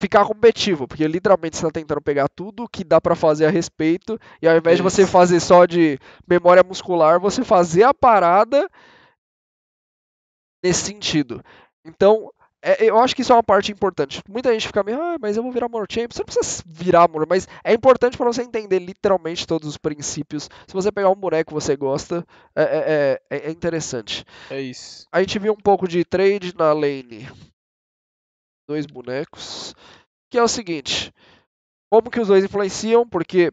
Speaker 1: ficar competitivo, porque literalmente você tá tentando pegar tudo que dá para fazer a respeito, e ao invés Isso. de você fazer só de memória muscular, você fazer a parada nesse sentido. Então, é, eu acho que isso é uma parte importante. Muita gente fica meio, ah, mas eu vou virar World Champion. Você não precisa virar, mas é importante para você entender literalmente todos os princípios. Se você pegar um boneco que você gosta, é, é, é, é, interessante. É isso. A gente viu um pouco de trade na lane dois bonecos, que é o seguinte: como que os dois influenciam? Porque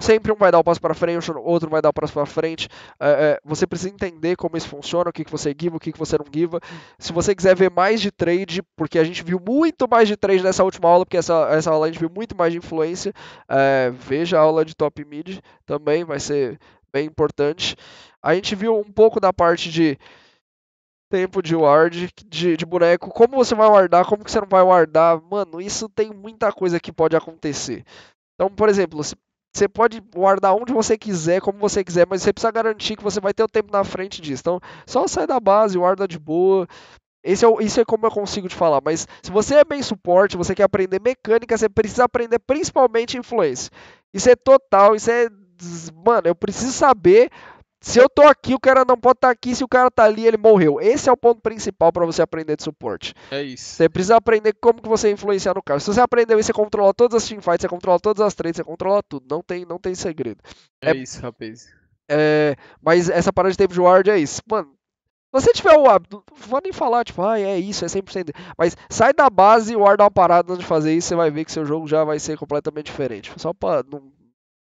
Speaker 1: sempre um vai dar o um passo para frente, o outro vai dar o um passo para frente. É, é, você precisa entender como isso funciona, o que, que você giva, o que, que você não giva. Se você quiser ver mais de trade, porque a gente viu muito mais de trade nessa última aula, porque essa, essa aula a gente viu muito mais de influência, é, veja a aula de top mid também, vai ser bem importante. A gente viu um pouco da parte de tempo de ward de, de, boneco, como você vai guardar, como que você não vai guardar, mano, isso tem muita coisa que pode acontecer. Então, por exemplo, você pode guardar onde você quiser, como você quiser, mas você precisa garantir que você vai ter o tempo na frente disso. Então, só sai da base, guarda de boa. Esse é, isso é como eu consigo te falar, mas se você é bem suporte, você quer aprender mecânica, você precisa aprender principalmente influência. Isso é total, isso é. Mano, eu preciso saber se eu tô aqui, o cara não pode estar tá aqui. Se o cara tá ali, ele morreu. Esse é o ponto principal para você aprender de suporte. É isso. Você precisa aprender como que você influenciar no cara. Se você aprendeu isso, você controla todas as teamfights, você controla todas as trades, você controla tudo. Não tem, não tem segredo. É, é isso, rapaz. É, mas essa parada de tempo de Ward é isso. Mano, se você tiver o hábito, não vou nem falar, tipo, ah, é isso, é 100%. Mas sai da base e guarda uma parada antes de fazer isso, você vai ver que seu jogo já vai ser completamente diferente. Só pra não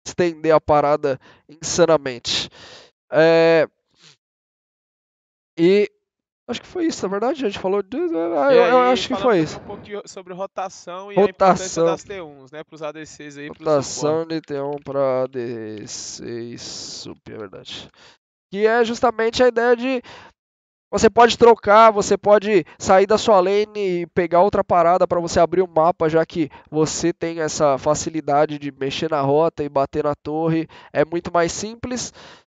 Speaker 1: estender a parada insanamente. É... E acho que foi isso, na verdade, a gente falou. De... É, eu, eu acho que foi isso. Um sobre rotação e rotação. das T1s, né? Para os ADCs aí. Rotação de T1 para ADC super é verdade. Que é justamente a ideia de você pode trocar, você pode sair da sua lane e pegar outra parada para você abrir o um mapa, já que você tem essa facilidade de mexer na rota e bater na torre. É muito mais simples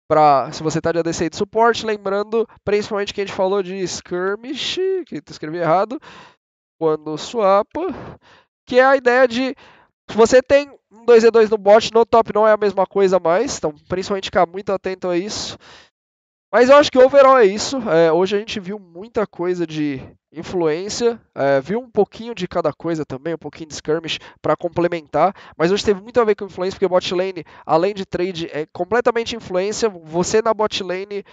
Speaker 1: para se você está de ADC de suporte, lembrando principalmente que a gente falou de skirmish, que escrevi errado, quando swap, que é a ideia de se você tem um 2v2 no bot, no top não é a mesma coisa mais, então principalmente ficar muito atento a isso. Mas eu acho que overall é isso. É, hoje a gente viu muita coisa de influência, é, viu um pouquinho de cada coisa também, um pouquinho de skirmish para complementar, mas hoje teve muito a ver com influência, porque bot lane, além de trade, é completamente influência. Você na bot lane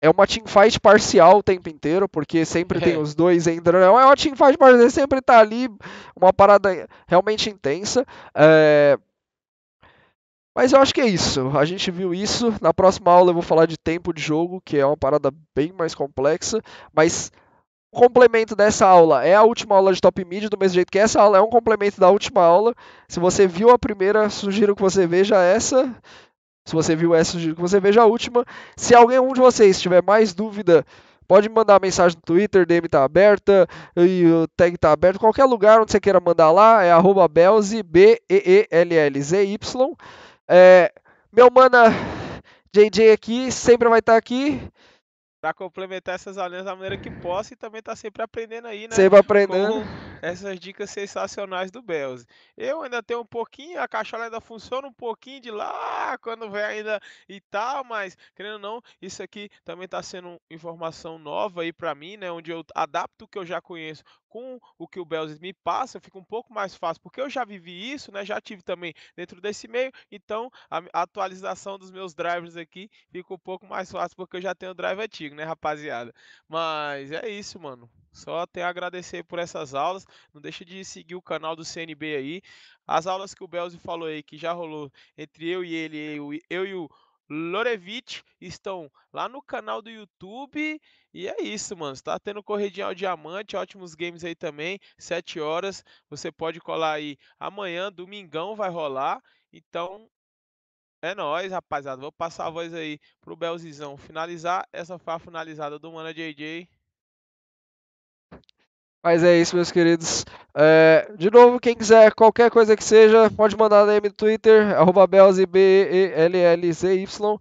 Speaker 1: é uma teamfight parcial o tempo inteiro, porque sempre é. tem os dois entrando. É uma teamfight parcial, sempre tá ali, uma parada realmente intensa. É mas eu acho que é isso. A gente viu isso. Na próxima aula eu vou falar de tempo de jogo, que é uma parada bem mais complexa. Mas o complemento dessa aula é a última aula de top mid, do mesmo jeito que essa aula é um complemento da última aula. Se você viu a primeira, sugiro que você veja essa. Se você viu essa, sugiro que você veja a última. Se alguém um de vocês tiver mais dúvida, pode mandar mensagem no Twitter, DM tá aberta, e o tag tá aberto, qualquer lugar onde você queira mandar lá, é arroba B-E-E-L-L-Z-Y. É, meu mana JJ aqui, sempre vai estar tá aqui.
Speaker 2: Pra complementar essas aulinhas da maneira que possa e também tá sempre aprendendo aí, né? Sempre aprendendo. Com essas dicas sensacionais do Belze. Eu ainda tenho um pouquinho, a caixola ainda funciona um pouquinho de lá, quando vem ainda e tal, mas querendo ou não, isso aqui também tá sendo informação nova aí para mim, né? Onde eu adapto o que eu já conheço com o que o Belzis me passa, fica um pouco mais fácil, porque eu já vivi isso, né? Já tive também dentro desse meio, então a atualização dos meus drivers aqui fica um pouco mais fácil, porque eu já tenho drive antigo, né, rapaziada? Mas é isso, mano. Só tenho a agradecer por essas aulas. Não deixa de seguir o canal do CNB aí. As aulas que o Belzi falou aí, que já rolou entre eu e ele, eu, eu e o Lorevich, estão lá no canal do YouTube e é isso, mano. Está tendo corridinha ao diamante, ótimos games aí também. 7 horas. Você pode colar aí amanhã, domingão vai rolar. Então, é nóis, rapaziada. Vou passar a voz aí pro Belzizão finalizar. Essa foi a finalizada do Mano JJ.
Speaker 1: Mas é isso, meus queridos. É, de novo, quem quiser qualquer coisa que seja, pode mandar DM no Twitter, arroba B-E-L-L-Z-Y.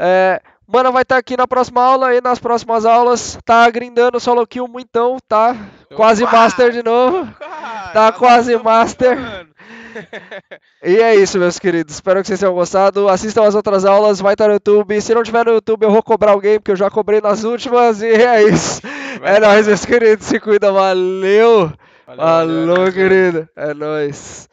Speaker 1: É, Mana vai estar tá aqui na próxima aula e nas próximas aulas. Tá grindando solo kill muitão, tá? Quase master de novo. Tá quase master. e é isso, meus queridos. Espero que vocês tenham gostado. Assistam as outras aulas, vai estar tá no YouTube. Se não tiver no YouTube, eu vou cobrar alguém, porque eu já cobrei nas últimas. E é isso. é nóis, meus queridos. Se cuida. Valeu. Valeu, Falou, querido. É
Speaker 3: nóis.